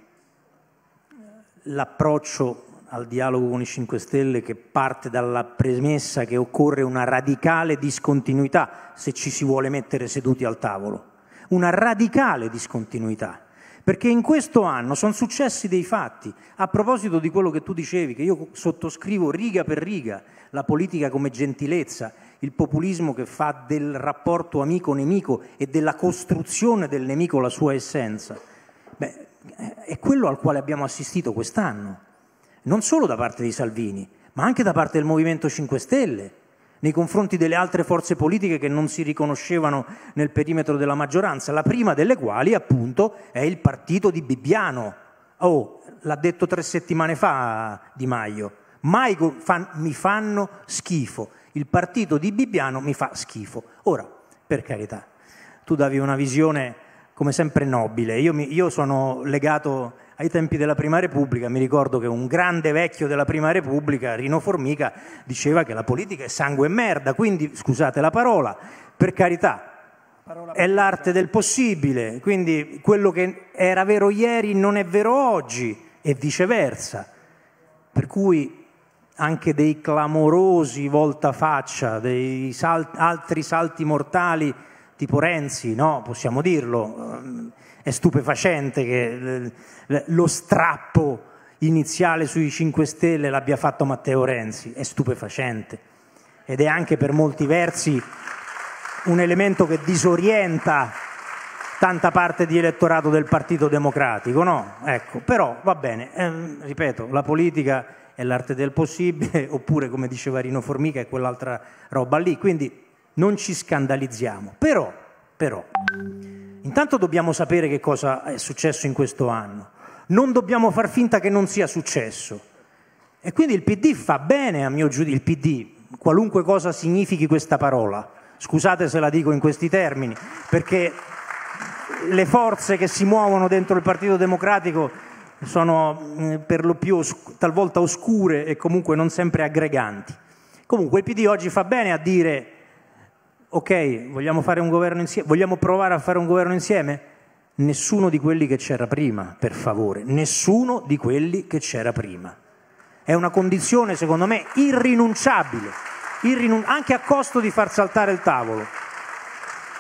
l'approccio al dialogo con i 5 Stelle che parte dalla premessa che occorre una radicale discontinuità se ci si vuole mettere seduti al tavolo. Una radicale discontinuità. Perché in questo anno sono successi dei fatti. A proposito di quello che tu dicevi, che io sottoscrivo riga per riga, la politica come gentilezza, il populismo che fa del rapporto amico-nemico e della costruzione del nemico la sua essenza. Beh, è quello al quale abbiamo assistito quest'anno non solo da parte di Salvini, ma anche da parte del Movimento 5 Stelle, nei confronti delle altre forze politiche che non si riconoscevano nel perimetro della maggioranza, la prima delle quali appunto è il partito di Bibbiano. Oh, l'ha detto tre settimane fa Di Maio, mai fan, mi fanno schifo, il partito di Bibbiano mi fa schifo. Ora, per carità, tu davi una visione come sempre nobile, io, mi, io sono legato ai tempi della Prima Repubblica, mi ricordo che un grande vecchio della Prima Repubblica, Rino Formica, diceva che la politica è sangue e merda, quindi scusate la parola, per carità, è l'arte del possibile, quindi quello che era vero ieri non è vero oggi e viceversa. Per cui anche dei clamorosi voltafaccia, dei sal- altri salti mortali tipo Renzi, no? possiamo dirlo, è stupefacente che eh, lo strappo iniziale sui 5 Stelle l'abbia fatto Matteo Renzi, è stupefacente ed è anche per molti versi un elemento che disorienta tanta parte di elettorato del Partito Democratico, no? Ecco, però va bene, ehm, ripeto, la politica è l'arte del possibile, oppure come diceva Rino Formica è quell'altra roba lì, quindi non ci scandalizziamo, però, però Intanto dobbiamo sapere che cosa è successo in questo anno. Non dobbiamo far finta che non sia successo. E quindi il PD fa bene, a mio giudizio, il PD, qualunque cosa significhi questa parola. Scusate se la dico in questi termini, perché le forze che si muovono dentro il Partito Democratico sono eh, per lo più talvolta oscure e comunque non sempre aggreganti. Comunque il PD oggi fa bene a dire ok, vogliamo, fare un governo insieme, vogliamo provare a fare un governo insieme? Nessuno di quelli che c'era prima, per favore, nessuno di quelli che c'era prima. È una condizione, secondo me, irrinunciabile, irrinun- anche a costo di far saltare il tavolo,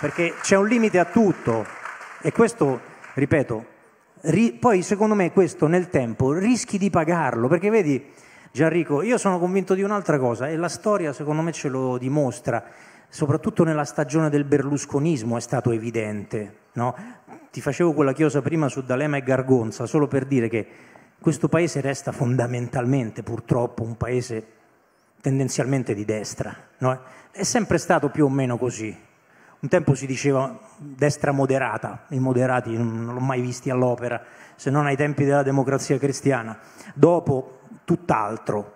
perché c'è un limite a tutto e questo, ripeto, ri- poi secondo me questo nel tempo rischi di pagarlo, perché vedi Gianrico, io sono convinto di un'altra cosa e la storia secondo me ce lo dimostra soprattutto nella stagione del berlusconismo è stato evidente. No? Ti facevo quella chiosa prima su D'Alema e Gargonza, solo per dire che questo paese resta fondamentalmente, purtroppo, un paese tendenzialmente di destra. No? È sempre stato più o meno così. Un tempo si diceva destra moderata, i moderati non l'ho mai visti all'opera, se non ai tempi della democrazia cristiana. Dopo, tutt'altro.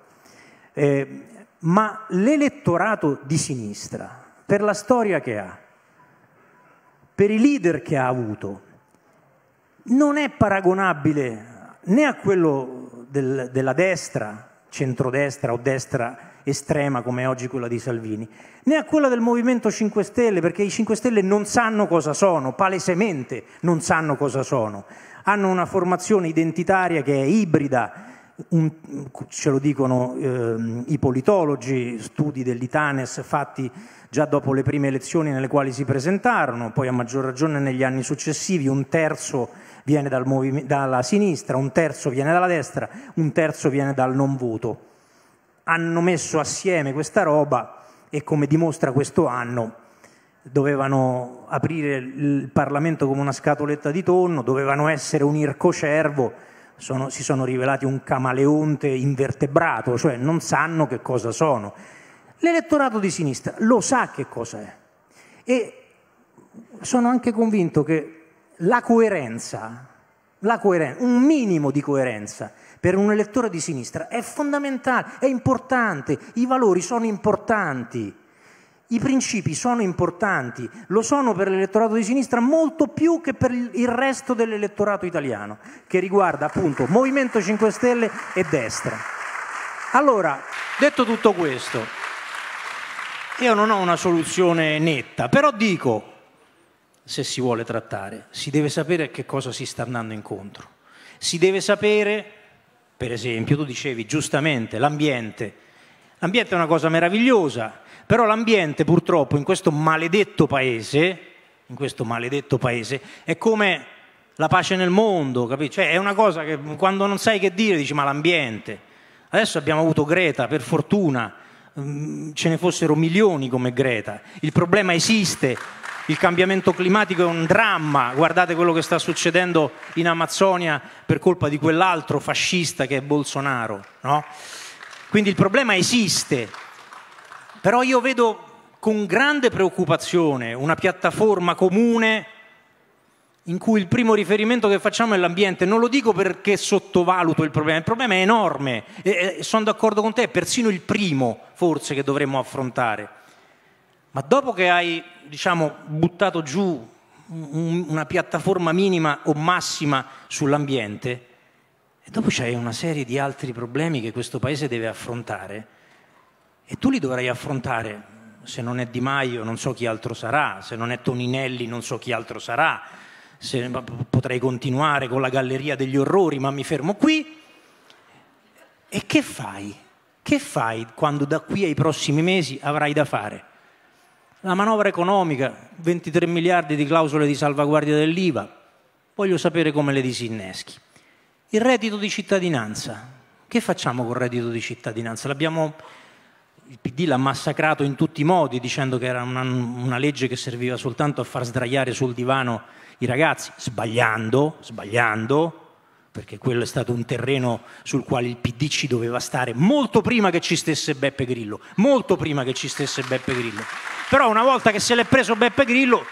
Eh, ma l'elettorato di sinistra, per la storia che ha, per i leader che ha avuto, non è paragonabile né a quello del, della destra, centrodestra o destra estrema come è oggi quella di Salvini, né a quella del Movimento 5 Stelle, perché i 5 Stelle non sanno cosa sono, palesemente non sanno cosa sono, hanno una formazione identitaria che è ibrida, un, ce lo dicono eh, i politologi, studi dell'Itanes fatti già dopo le prime elezioni nelle quali si presentarono, poi a maggior ragione negli anni successivi un terzo viene dal dalla sinistra, un terzo viene dalla destra, un terzo viene dal non voto. Hanno messo assieme questa roba e come dimostra questo anno dovevano aprire il Parlamento come una scatoletta di tonno, dovevano essere un ircocervo, sono, si sono rivelati un camaleonte invertebrato, cioè non sanno che cosa sono. L'elettorato di sinistra lo sa che cosa è e sono anche convinto che la coerenza, la coerenza, un minimo di coerenza per un elettore di sinistra è fondamentale, è importante, i valori sono importanti, i principi sono importanti, lo sono per l'elettorato di sinistra molto più che per il resto dell'elettorato italiano, che riguarda appunto Movimento 5 Stelle e destra. Allora, detto tutto questo, io non ho una soluzione netta, però dico, se si vuole trattare, si deve sapere a che cosa si sta andando incontro. Si deve sapere, per esempio, tu dicevi giustamente, l'ambiente. L'ambiente è una cosa meravigliosa, però l'ambiente purtroppo in questo maledetto paese, in questo maledetto paese, è come la pace nel mondo, capito? Cioè, è una cosa che quando non sai che dire dici ma l'ambiente. Adesso abbiamo avuto Greta, per fortuna, Mm, ce ne fossero milioni come Greta. Il problema esiste, il cambiamento climatico è un dramma, guardate quello che sta succedendo in Amazzonia per colpa di quell'altro fascista che è Bolsonaro. No? Quindi il problema esiste, però io vedo con grande preoccupazione una piattaforma comune in cui il primo riferimento che facciamo è l'ambiente. Non lo dico perché sottovaluto il problema, il problema è enorme e, sono d'accordo con te, è persino il primo forse che dovremmo affrontare. Ma dopo che hai, diciamo, buttato giù una piattaforma minima o massima sull'ambiente, e dopo c'è una serie di altri problemi che questo paese deve affrontare, e tu li dovrai affrontare, se non è Di Maio non so chi altro sarà, se non è Toninelli non so chi altro sarà, se, potrei continuare con la galleria degli orrori, ma mi fermo qui. E che fai? Che fai quando da qui ai prossimi mesi avrai da fare? La manovra economica, 23 miliardi di clausole di salvaguardia dell'IVA, voglio sapere come le disinneschi. Il reddito di cittadinanza, che facciamo col reddito di cittadinanza? L'abbiamo il PD l'ha massacrato in tutti i modi dicendo che era una, una, legge che serviva soltanto a far sdraiare sul divano i ragazzi, sbagliando, sbagliando, perché quello è stato un terreno sul quale il PD ci doveva stare molto prima che ci stesse Beppe Grillo, molto prima che ci stesse Beppe Grillo. Però una volta che se l'è preso Beppe Grillo,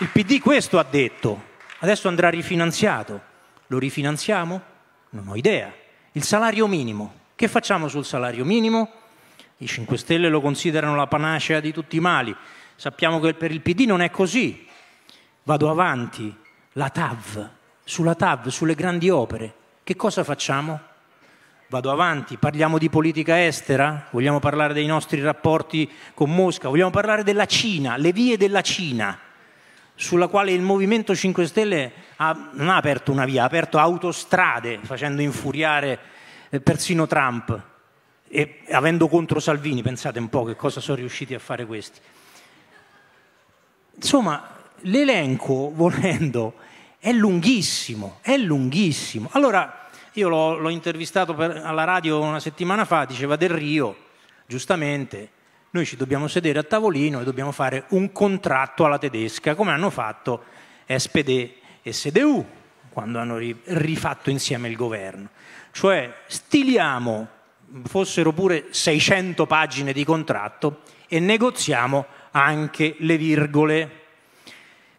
il PD questo ha detto, adesso andrà rifinanziato. Lo rifinanziamo? Non ho idea. Il salario minimo, che facciamo sul salario minimo? I 5 Stelle lo considerano la panacea di tutti i mali. Sappiamo che per il PD non è così, vado avanti, la TAV, sulla TAV, sulle grandi opere, che cosa facciamo? Vado avanti, parliamo di politica estera, vogliamo parlare dei nostri rapporti con Mosca, vogliamo parlare della Cina, le vie della Cina, sulla quale il Movimento 5 Stelle ha, non ha aperto una via, ha aperto autostrade, facendo infuriare eh, persino Trump e avendo contro Salvini, pensate un po' che cosa sono riusciti a fare questi. Insomma, l'elenco, volendo, è lunghissimo, è lunghissimo. Allora, io l'ho, l'ho intervistato per, alla radio una settimana fa, diceva Del Rio, giustamente, noi ci dobbiamo sedere a tavolino e dobbiamo fare un contratto alla tedesca, come hanno fatto SPD e SDU, quando hanno rifatto insieme il governo. Cioè, stiliamo, fossero pure 600 pagine di contratto, e negoziamo anche le virgole.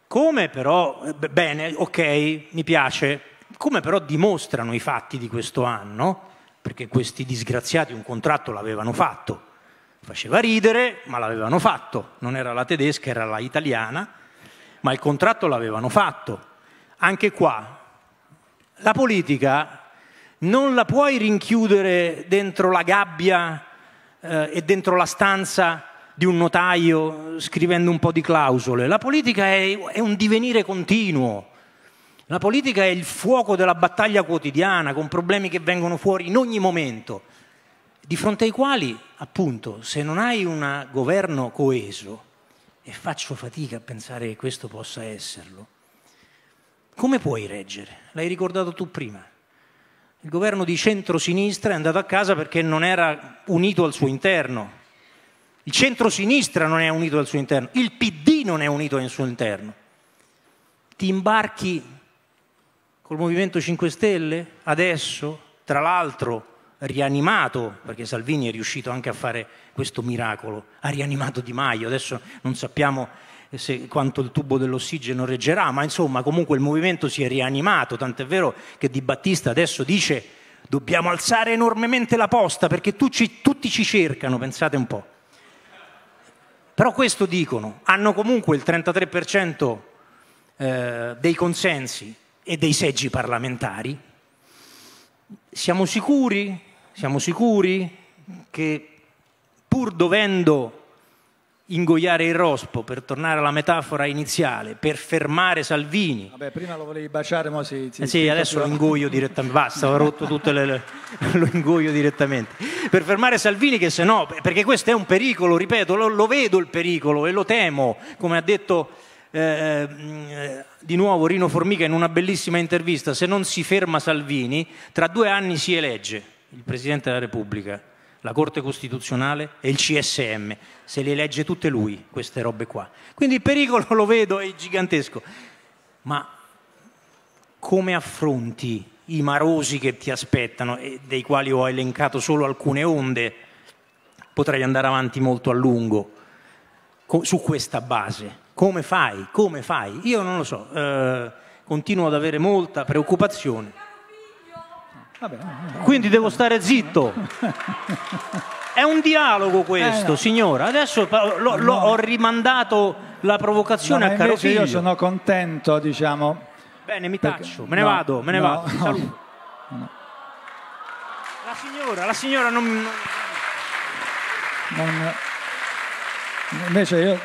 Come però, eh, bene, ok, mi piace, come però dimostrano i fatti di questo anno, perché questi disgraziati un contratto l'avevano fatto, faceva ridere, ma l'avevano fatto, non era la tedesca, era la italiana, ma il contratto l'avevano fatto. Anche qua, la politica non la puoi rinchiudere dentro la gabbia eh, e dentro la stanza di un notaio scrivendo un po' di clausole. La politica è, è un divenire continuo. La politica è il fuoco della battaglia quotidiana, con problemi che vengono fuori in ogni momento, di fronte ai quali, appunto, se non hai un governo coeso, e faccio fatica a pensare che questo possa esserlo, come puoi reggere? L'hai ricordato tu prima. Il governo di centro-sinistra è andato a casa perché non era unito al suo interno. Il centro-sinistra non è unito al suo interno, il PD non è unito al suo interno. Ti imbarchi col Movimento 5 Stelle adesso, tra l'altro rianimato, perché Salvini è riuscito anche a fare questo miracolo, ha rianimato Di Maio, adesso non sappiamo se, quanto il tubo dell'ossigeno reggerà, ma insomma comunque il movimento si è rianimato, tant'è vero che Di Battista adesso dice dobbiamo alzare enormemente la posta perché tu ci, tutti ci cercano, pensate un po'. Però questo dicono, hanno comunque il 33% eh, dei consensi e dei seggi parlamentari. Siamo sicuri? Siamo sicuri che pur dovendo ingoiare il rospo, per tornare alla metafora iniziale, per fermare Salvini. Vabbè, prima lo volevi baciare, ma si... si eh sì, adesso lo ingoio direttamente, basta, ho rotto tutte le, lo ingoio direttamente. Per fermare Salvini che se no, perché questo è un pericolo, ripeto, lo, lo vedo il pericolo e lo temo, come ha detto eh, eh di nuovo Rino Formica in una bellissima intervista, se non si ferma Salvini, tra due anni si elegge il Presidente della Repubblica la Corte Costituzionale e il CSM, se le legge tutte lui queste robe qua. Quindi il pericolo lo vedo, è gigantesco. Ma come affronti i marosi che ti aspettano e dei quali ho elencato solo alcune onde? Potrei andare avanti molto a lungo su questa base. Come fai? Come fai? Io non lo so, eh, continuo ad avere molta preoccupazione. Quindi devo stare zitto. È un dialogo questo, eh, no. signora. Adesso lo, lo, ho rimandato la provocazione no, a caro figlio. Io sono contento, diciamo. Bene, mi perché... taccio, me ne vado, me ne vado. Saluto. La signora, la signora non... non... Invece io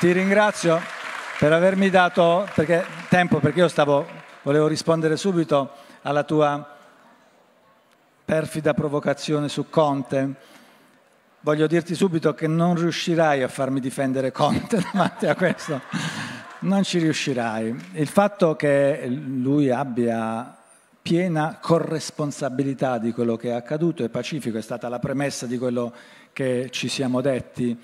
ti ringrazio per avermi dato perché, tempo, perché io stavo, volevo rispondere subito alla tua perfida provocazione su Conte. Voglio dirti subito che non riuscirai a farmi difendere Conte davanti a questo. Non ci riuscirai. Il fatto che lui abbia piena corresponsabilità di quello che è accaduto è pacifico, è stata la premessa di quello che ci siamo detti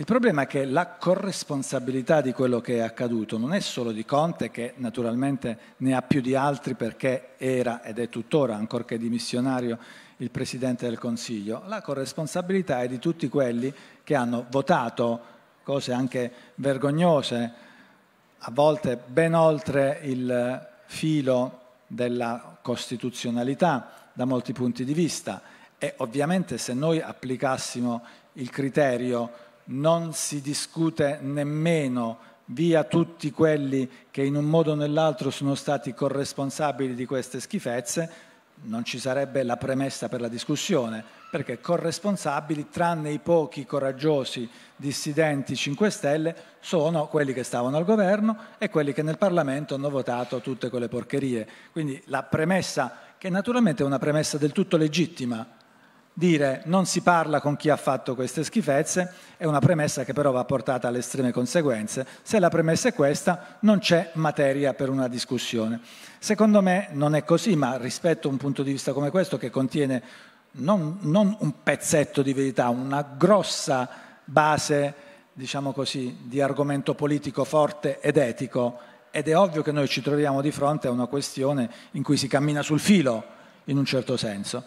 il problema è che la corresponsabilità di quello che è accaduto non è solo di Conte, che naturalmente ne ha più di altri perché era ed è tuttora, ancorché dimissionario, il Presidente del Consiglio. La corresponsabilità è di tutti quelli che hanno votato cose anche vergognose, a volte ben oltre il filo della costituzionalità da molti punti di vista. E ovviamente se noi applicassimo il criterio non si discute nemmeno via tutti quelli che in un modo o nell'altro sono stati corresponsabili di queste schifezze, non ci sarebbe la premessa per la discussione, perché corresponsabili, tranne i pochi coraggiosi dissidenti 5 Stelle, sono quelli che stavano al governo e quelli che nel Parlamento hanno votato tutte quelle porcherie. Quindi la premessa, che naturalmente è una premessa del tutto legittima, dire non si parla con chi ha fatto queste schifezze è una premessa che però va portata alle estreme conseguenze. Se la premessa è questa, non c'è materia per una discussione. Secondo me non è così, ma rispetto a un punto di vista come questo che contiene non, non un pezzetto di verità, una grossa base, diciamo così, di argomento politico forte ed etico, ed è ovvio che noi ci troviamo di fronte a una questione in cui si cammina sul filo, in un certo senso.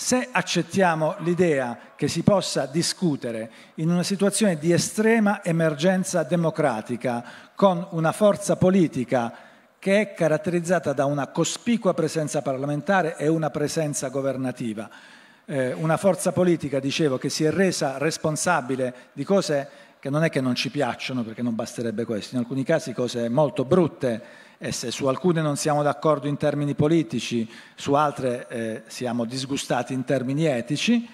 Se accettiamo l'idea che si possa discutere in una situazione di estrema emergenza democratica con una forza politica che è caratterizzata da una cospicua presenza parlamentare e una presenza governativa, eh, una forza politica, dicevo, che si è resa responsabile di cose che non è che non ci piacciono, perché non basterebbe questo, in alcuni casi cose molto brutte e se su alcune non siamo d'accordo in termini politici, su altre eh, siamo disgustati in termini etici,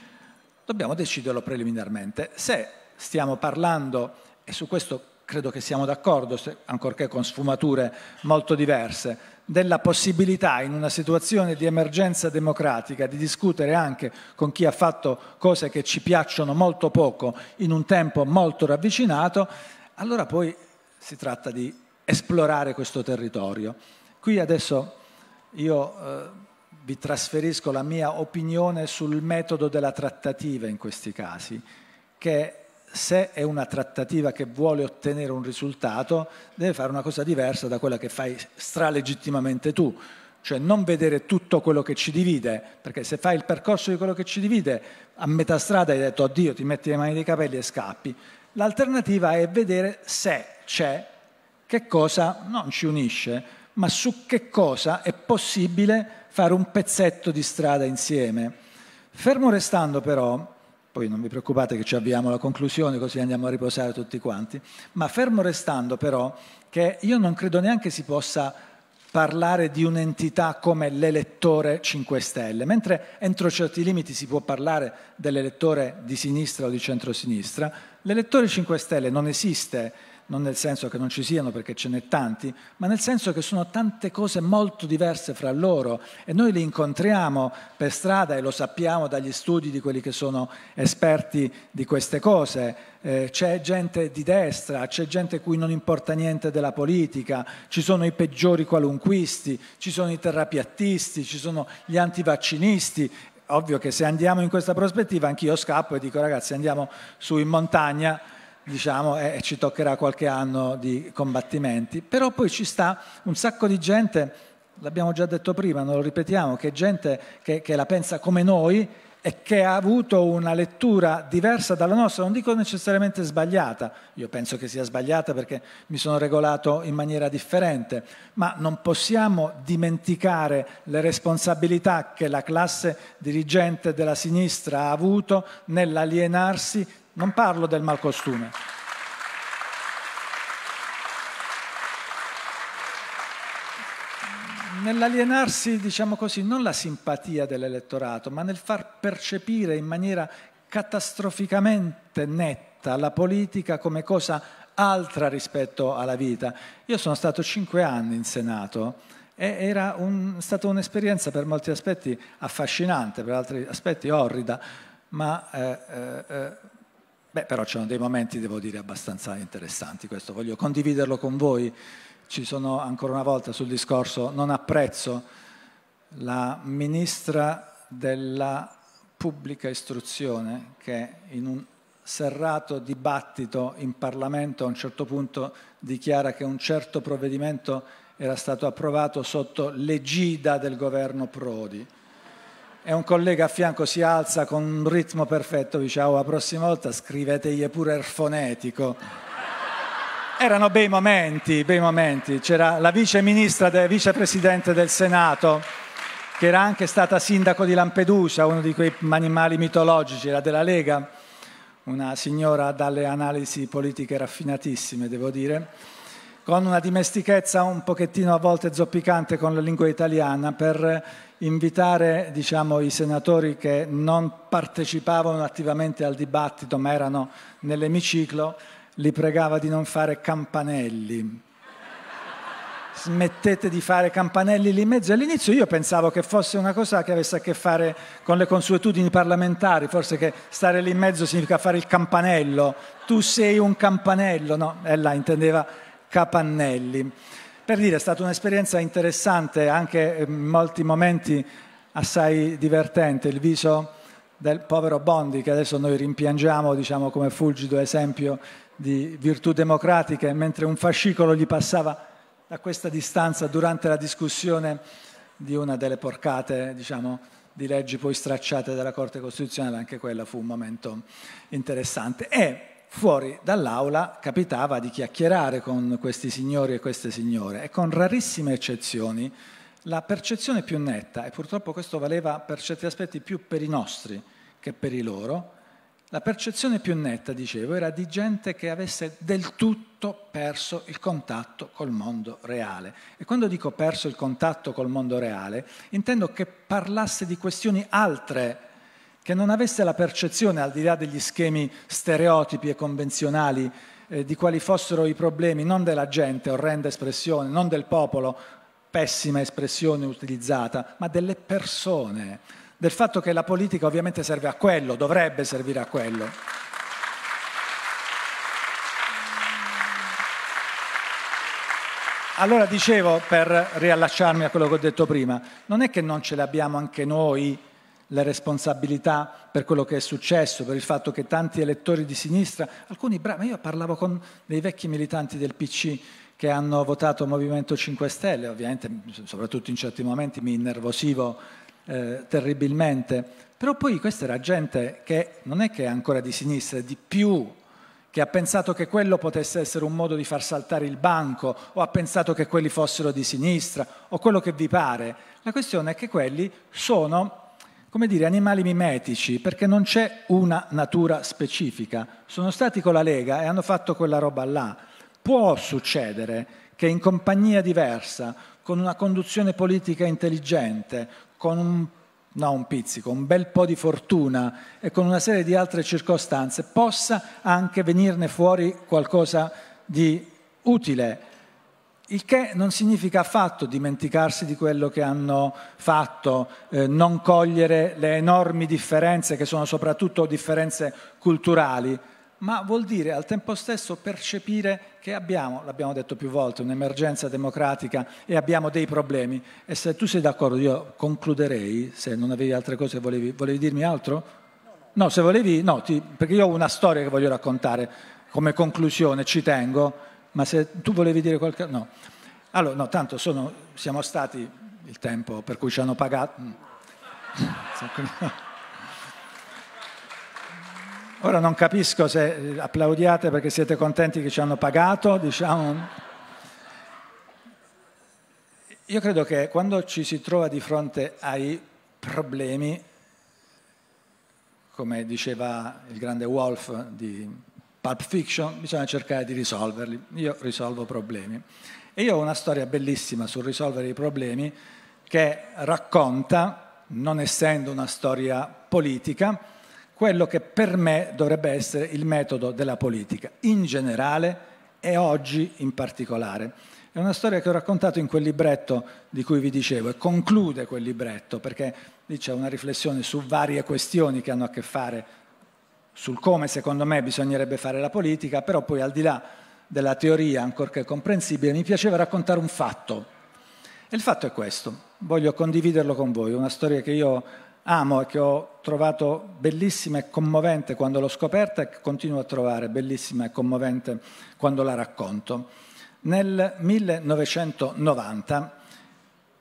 dobbiamo deciderlo preliminarmente. Se stiamo parlando, e su questo credo che siamo d'accordo, ancorché con sfumature molto diverse, della possibilità in una situazione di emergenza democratica di discutere anche con chi ha fatto cose che ci piacciono molto poco in un tempo molto ravvicinato, allora poi si tratta di esplorare questo territorio. Qui adesso io eh, vi trasferisco la mia opinione sul metodo della trattativa in questi casi, che se è una trattativa che vuole ottenere un risultato, deve fare una cosa diversa da quella che fai stralegittimamente tu, cioè non vedere tutto quello che ci divide, perché se fai il percorso di quello che ci divide, a metà strada hai detto addio, ti metti le mani nei capelli e scappi. L'alternativa è vedere se c'è che cosa non ci unisce, ma su che cosa è possibile fare un pezzetto di strada insieme. Fermo restando però, poi non vi preoccupate che ci avviamo alla conclusione così andiamo a riposare tutti quanti, ma fermo restando però che io non credo neanche si possa parlare di un'entità come l'elettore 5 Stelle, mentre entro certi limiti si può parlare dell'elettore di sinistra o di centrosinistra, l'elettore 5 Stelle non esiste non nel senso che non ci siano perché ce n'è tanti, ma nel senso che sono tante cose molto diverse fra loro e noi li incontriamo per strada e lo sappiamo dagli studi di quelli che sono esperti di queste cose. Eh, c'è gente di destra, c'è gente cui non importa niente della politica, ci sono i peggiori qualunquisti, ci sono i terrapiattisti, ci sono gli antivaccinisti ovvio che se andiamo in questa prospettiva anch'io scappo e dico ragazzi andiamo su in montagna diciamo, e ci toccherà qualche anno di combattimenti. Però poi ci sta un sacco di gente, l'abbiamo già detto prima, non lo ripetiamo, che è gente che, che la pensa come noi e che ha avuto una lettura diversa dalla nostra, non dico necessariamente sbagliata, io penso che sia sbagliata perché mi sono regolato in maniera differente, ma non possiamo dimenticare le responsabilità che la classe dirigente della sinistra ha avuto nell'alienarsi non parlo del malcostume. Nell'alienarsi, diciamo così, non la simpatia dell'elettorato, ma nel far percepire in maniera catastroficamente netta la politica come cosa altra rispetto alla vita. Io sono stato cinque anni in Senato e era un, stata un'esperienza per molti aspetti affascinante, per altri aspetti orrida, ma eh, eh, eh Beh, però ci sono dei momenti, devo dire, abbastanza interessanti, questo voglio condividerlo con voi. Ci sono ancora una volta sul discorso, non apprezzo la ministra della pubblica istruzione che in un serrato dibattito in Parlamento a un certo punto dichiara che un certo provvedimento era stato approvato sotto l'egida del governo Prodi e un collega a fianco si alza con un ritmo perfetto, dice oh, la prossima volta scrivetegli pure il fonetico. Erano bei momenti, bei momenti. C'era la vice ministra, de, vicepresidente del Senato, che era anche stata sindaco di Lampedusa, uno di quei animali mitologici, era della Lega, una signora dalle analisi politiche raffinatissime, devo dire, con una dimestichezza un pochettino a volte zoppicante con la lingua italiana per invitare diciamo, i senatori che non partecipavano attivamente al dibattito ma erano nell'emiciclo, li pregava di non fare campanelli. Smettete di fare campanelli lì in mezzo. All'inizio io pensavo che fosse una cosa che avesse a che fare con le consuetudini parlamentari, forse che stare lì in mezzo significa fare il campanello. Tu sei un campanello, no? E Ella intendeva capannelli. Per dire, è stata un'esperienza interessante, anche ehm, in molti momenti assai divertente. Il viso del povero Bondi, che adesso noi rimpiangiamo diciamo, come fulgido esempio di virtù democratiche, mentre un fascicolo gli passava da questa distanza durante la discussione di una delle porcate diciamo, di leggi poi stracciate dalla Corte Costituzionale, anche quella fu un momento interessante. E fuori dall'aula capitava di chiacchierare con questi signori e queste signore e con rarissime eccezioni la percezione più netta, e purtroppo questo valeva per certi aspetti più per i nostri che per i loro, la percezione più netta, dicevo, era di gente che avesse del tutto perso il contatto col mondo reale. E quando dico perso il contatto col mondo reale, intendo che parlasse di questioni altre che non avesse la percezione, al di là degli schemi stereotipi e convenzionali, eh, di quali fossero i problemi non della gente, orrenda espressione, non del popolo, pessima espressione utilizzata, ma delle persone, del fatto che la politica ovviamente serve a quello, dovrebbe servire a quello. Allora dicevo, per riallacciarmi a quello che ho detto prima, non è che non ce l'abbiamo anche noi le responsabilità per quello che è successo, per il fatto che tanti elettori di sinistra, alcuni bravi, io parlavo con dei vecchi militanti del PC che hanno votato Movimento 5 Stelle, ovviamente soprattutto in certi momenti mi innervosivo eh, terribilmente, però poi questa era gente che non è che è ancora di sinistra, è di più che ha pensato che quello potesse essere un modo di far saltare il banco, o ha pensato che quelli fossero di sinistra, o quello che vi pare. La questione è che quelli sono come dire, animali mimetici, perché non c'è una natura specifica. Sono stati con la Lega e hanno fatto quella roba là. Può succedere che in compagnia diversa, con una conduzione politica intelligente, con un, no, un pizzico, un bel po' di fortuna e con una serie di altre circostanze, possa anche venirne fuori qualcosa di utile il che non significa affatto dimenticarsi di quello che hanno fatto, eh, non cogliere le enormi differenze che sono soprattutto differenze culturali, ma vuol dire al tempo stesso percepire che abbiamo, l'abbiamo detto più volte, un'emergenza democratica e abbiamo dei problemi. E se tu sei d'accordo io concluderei, se non avevi altre cose volevi, volevi dirmi altro? No, se volevi, no, ti, perché io ho una storia che voglio raccontare come conclusione, ci tengo ma se tu volevi dire qualcosa... No. Allora, no, tanto sono, siamo stati il tempo per cui ci hanno pagato. Mm. Ora non capisco se eh, applaudiate perché siete contenti che ci hanno pagato, diciamo. Io credo che quando ci si trova di fronte ai problemi, come diceva il grande Wolf di Pulp Fiction, bisogna cercare di risolverli. Io risolvo problemi. E io ho una storia bellissima sul risolvere i problemi che racconta, non essendo una storia politica, quello che per me dovrebbe essere il metodo della politica, in generale e oggi in particolare. È una storia che ho raccontato in quel libretto di cui vi dicevo e conclude quel libretto perché lì c'è una riflessione su varie questioni che hanno a che fare sul come secondo me bisognerebbe fare la politica, però poi al di là della teoria, ancorché comprensibile, mi piaceva raccontare un fatto. E il fatto è questo, voglio condividerlo con voi, una storia che io amo e che ho trovato bellissima e commovente quando l'ho scoperta e che continuo a trovare bellissima e commovente quando la racconto. Nel 1990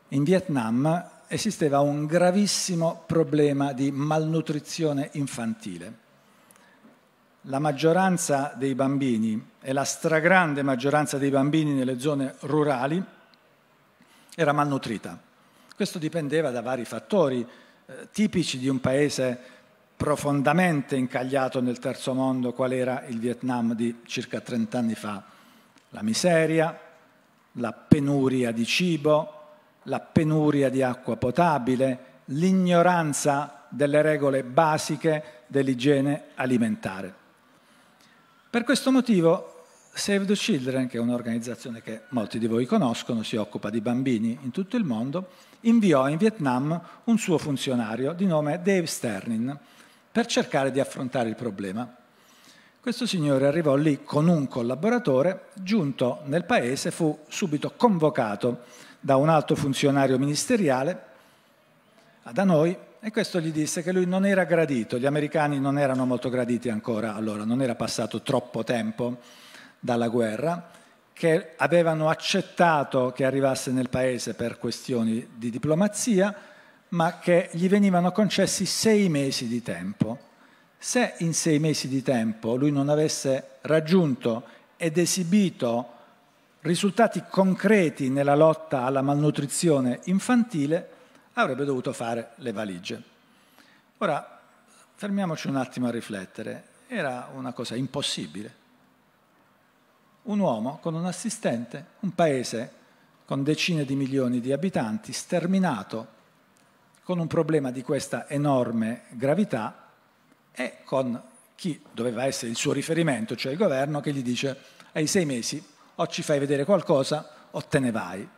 in Vietnam esisteva un gravissimo problema di malnutrizione infantile la maggioranza dei bambini e la stragrande maggioranza dei bambini nelle zone rurali era malnutrita. Questo dipendeva da vari fattori eh, tipici di un paese profondamente incagliato nel terzo mondo, qual era il Vietnam di circa 30 anni fa. La miseria, la penuria di cibo, la penuria di acqua potabile, l'ignoranza delle regole basiche dell'igiene alimentare. Per questo motivo Save the Children, che è un'organizzazione che molti di voi conoscono, si occupa di bambini in tutto il mondo, inviò in Vietnam un suo funzionario di nome Dave Sternin per cercare di affrontare il problema. Questo signore arrivò lì con un collaboratore, giunto nel paese fu subito convocato da un alto funzionario ministeriale da noi e questo gli disse che lui non era gradito, gli americani non erano molto graditi ancora allora, non era passato troppo tempo dalla guerra, che avevano accettato che arrivasse nel paese per questioni di diplomazia, ma che gli venivano concessi sei mesi di tempo. Se in sei mesi di tempo lui non avesse raggiunto ed esibito risultati concreti nella lotta alla malnutrizione infantile, avrebbe dovuto fare le valigie. Ora, fermiamoci un attimo a riflettere, era una cosa impossibile. Un uomo con un assistente, un paese con decine di milioni di abitanti, sterminato con un problema di questa enorme gravità e con chi doveva essere il suo riferimento, cioè il governo, che gli dice ai sei mesi o ci fai vedere qualcosa o te ne vai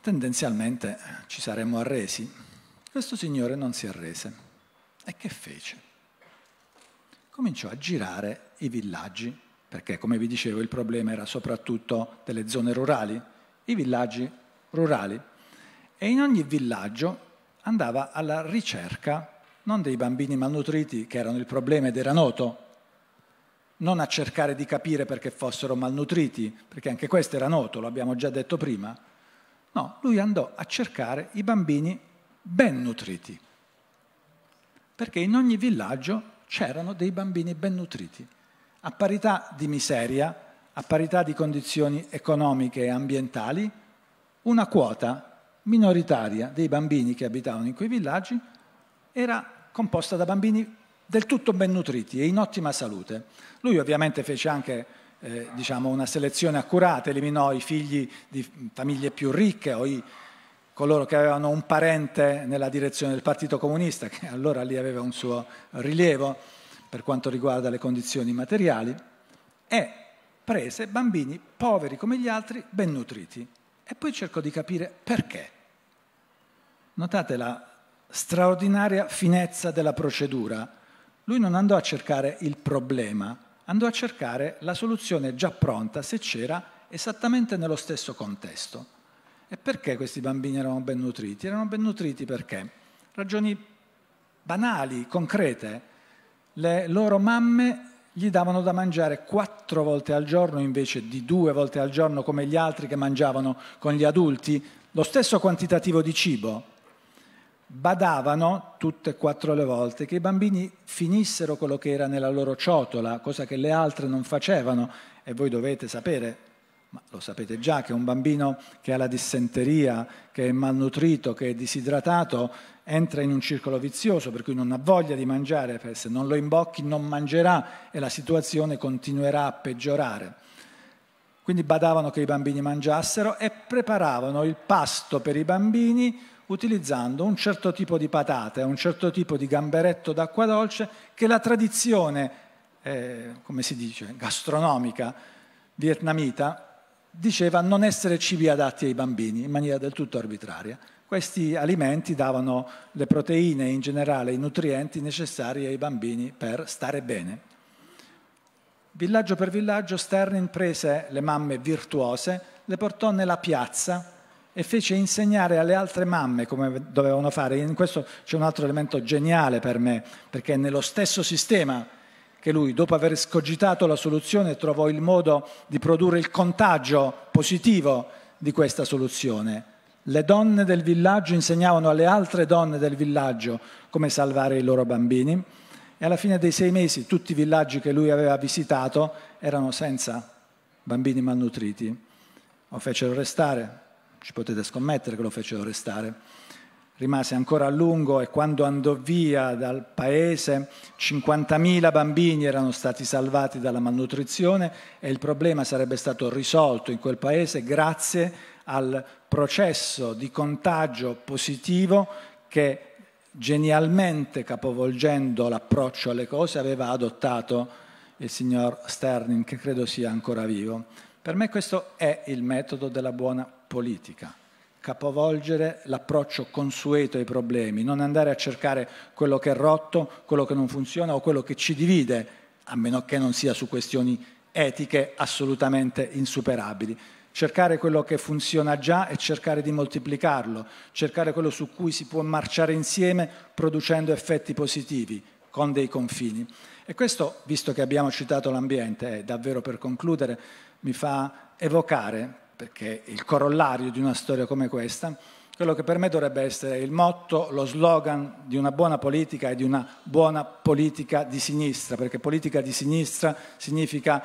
tendenzialmente eh, ci saremmo arresi. Questo signore non si arrese. E che fece? Cominciò a girare i villaggi, perché come vi dicevo il problema era soprattutto delle zone rurali, i villaggi rurali. E in ogni villaggio andava alla ricerca non dei bambini malnutriti, che erano il problema ed era noto, non a cercare di capire perché fossero malnutriti, perché anche questo era noto, lo abbiamo già detto prima, No, lui andò a cercare i bambini ben nutriti, perché in ogni villaggio c'erano dei bambini ben nutriti, a parità di miseria, a parità di condizioni economiche e ambientali, una quota minoritaria dei bambini che abitavano in quei villaggi era composta da bambini del tutto ben nutriti e in ottima salute. Lui ovviamente fece anche eh, diciamo una selezione accurata, eliminò i figli di famiglie più ricche o i, coloro che avevano un parente nella direzione del Partito Comunista, che allora lì aveva un suo rilievo per quanto riguarda le condizioni materiali, e prese bambini poveri come gli altri, ben nutriti. E poi cercò di capire perché. Notate la straordinaria finezza della procedura. Lui non andò a cercare il problema, andò a cercare la soluzione già pronta, se c'era, esattamente nello stesso contesto. E perché questi bambini erano ben nutriti? Erano ben nutriti perché? Ragioni banali, concrete. Le loro mamme gli davano da mangiare quattro volte al giorno invece di due volte al giorno come gli altri che mangiavano con gli adulti, lo stesso quantitativo di cibo, badavano tutte e quattro le volte che i bambini finissero quello che era nella loro ciotola, cosa che le altre non facevano. E voi dovete sapere, ma lo sapete già, che un bambino che ha la dissenteria, che è malnutrito, che è disidratato, entra in un circolo vizioso per cui non ha voglia di mangiare, se non lo imbocchi non mangerà e la situazione continuerà a peggiorare. Quindi badavano che i bambini mangiassero e preparavano il pasto per i bambini utilizzando un certo tipo di patate, un certo tipo di gamberetto d'acqua dolce che la tradizione, eh, come si dice, gastronomica vietnamita diceva non essere cibi adatti ai bambini in maniera del tutto arbitraria. Questi alimenti davano le proteine e in generale i nutrienti necessari ai bambini per stare bene. Villaggio per villaggio Sternin prese le mamme virtuose, le portò nella piazza e fece insegnare alle altre mamme come dovevano fare. In questo c'è un altro elemento geniale per me, perché nello stesso sistema che lui, dopo aver scogitato la soluzione, trovò il modo di produrre il contagio positivo di questa soluzione. Le donne del villaggio insegnavano alle altre donne del villaggio come salvare i loro bambini e alla fine dei sei mesi tutti i villaggi che lui aveva visitato erano senza bambini malnutriti. Lo fecero restare, ci potete scommettere che lo fecero restare. Rimase ancora a lungo e quando andò via dal paese 50.000 bambini erano stati salvati dalla malnutrizione e il problema sarebbe stato risolto in quel paese grazie al processo di contagio positivo che genialmente capovolgendo l'approccio alle cose aveva adottato il signor Sterling, che credo sia ancora vivo. Per me questo è il metodo della buona politica, capovolgere l'approccio consueto ai problemi, non andare a cercare quello che è rotto, quello che non funziona o quello che ci divide, a meno che non sia su questioni etiche assolutamente insuperabili cercare quello che funziona già e cercare di moltiplicarlo, cercare quello su cui si può marciare insieme producendo effetti positivi con dei confini. E questo, visto che abbiamo citato l'ambiente, è davvero per concludere, mi fa evocare perché il corollario di una storia come questa, quello che per me dovrebbe essere il motto, lo slogan di una buona politica e di una buona politica di sinistra, perché politica di sinistra significa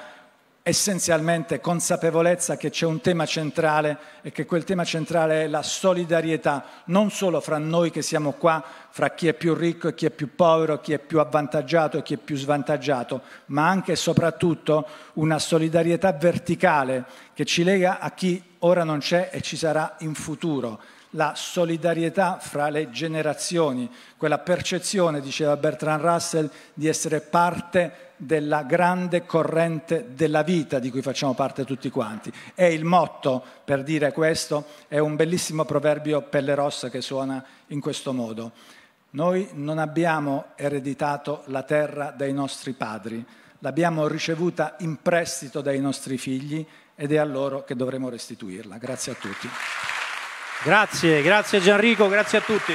essenzialmente consapevolezza che c'è un tema centrale e che quel tema centrale è la solidarietà, non solo fra noi che siamo qua, fra chi è più ricco e chi è più povero, chi è più avvantaggiato e chi è più svantaggiato, ma anche e soprattutto una solidarietà verticale che ci lega a chi ora non c'è e ci sarà in futuro, la solidarietà fra le generazioni, quella percezione, diceva Bertrand Russell, di essere parte della grande corrente della vita di cui facciamo parte tutti quanti. E il motto per dire questo è un bellissimo proverbio pelle rossa che suona in questo modo. Noi non abbiamo ereditato la terra dai nostri padri, l'abbiamo ricevuta in prestito dai nostri figli ed è a loro che dovremo restituirla. Grazie a tutti. Grazie, grazie Gianrico, grazie a tutti.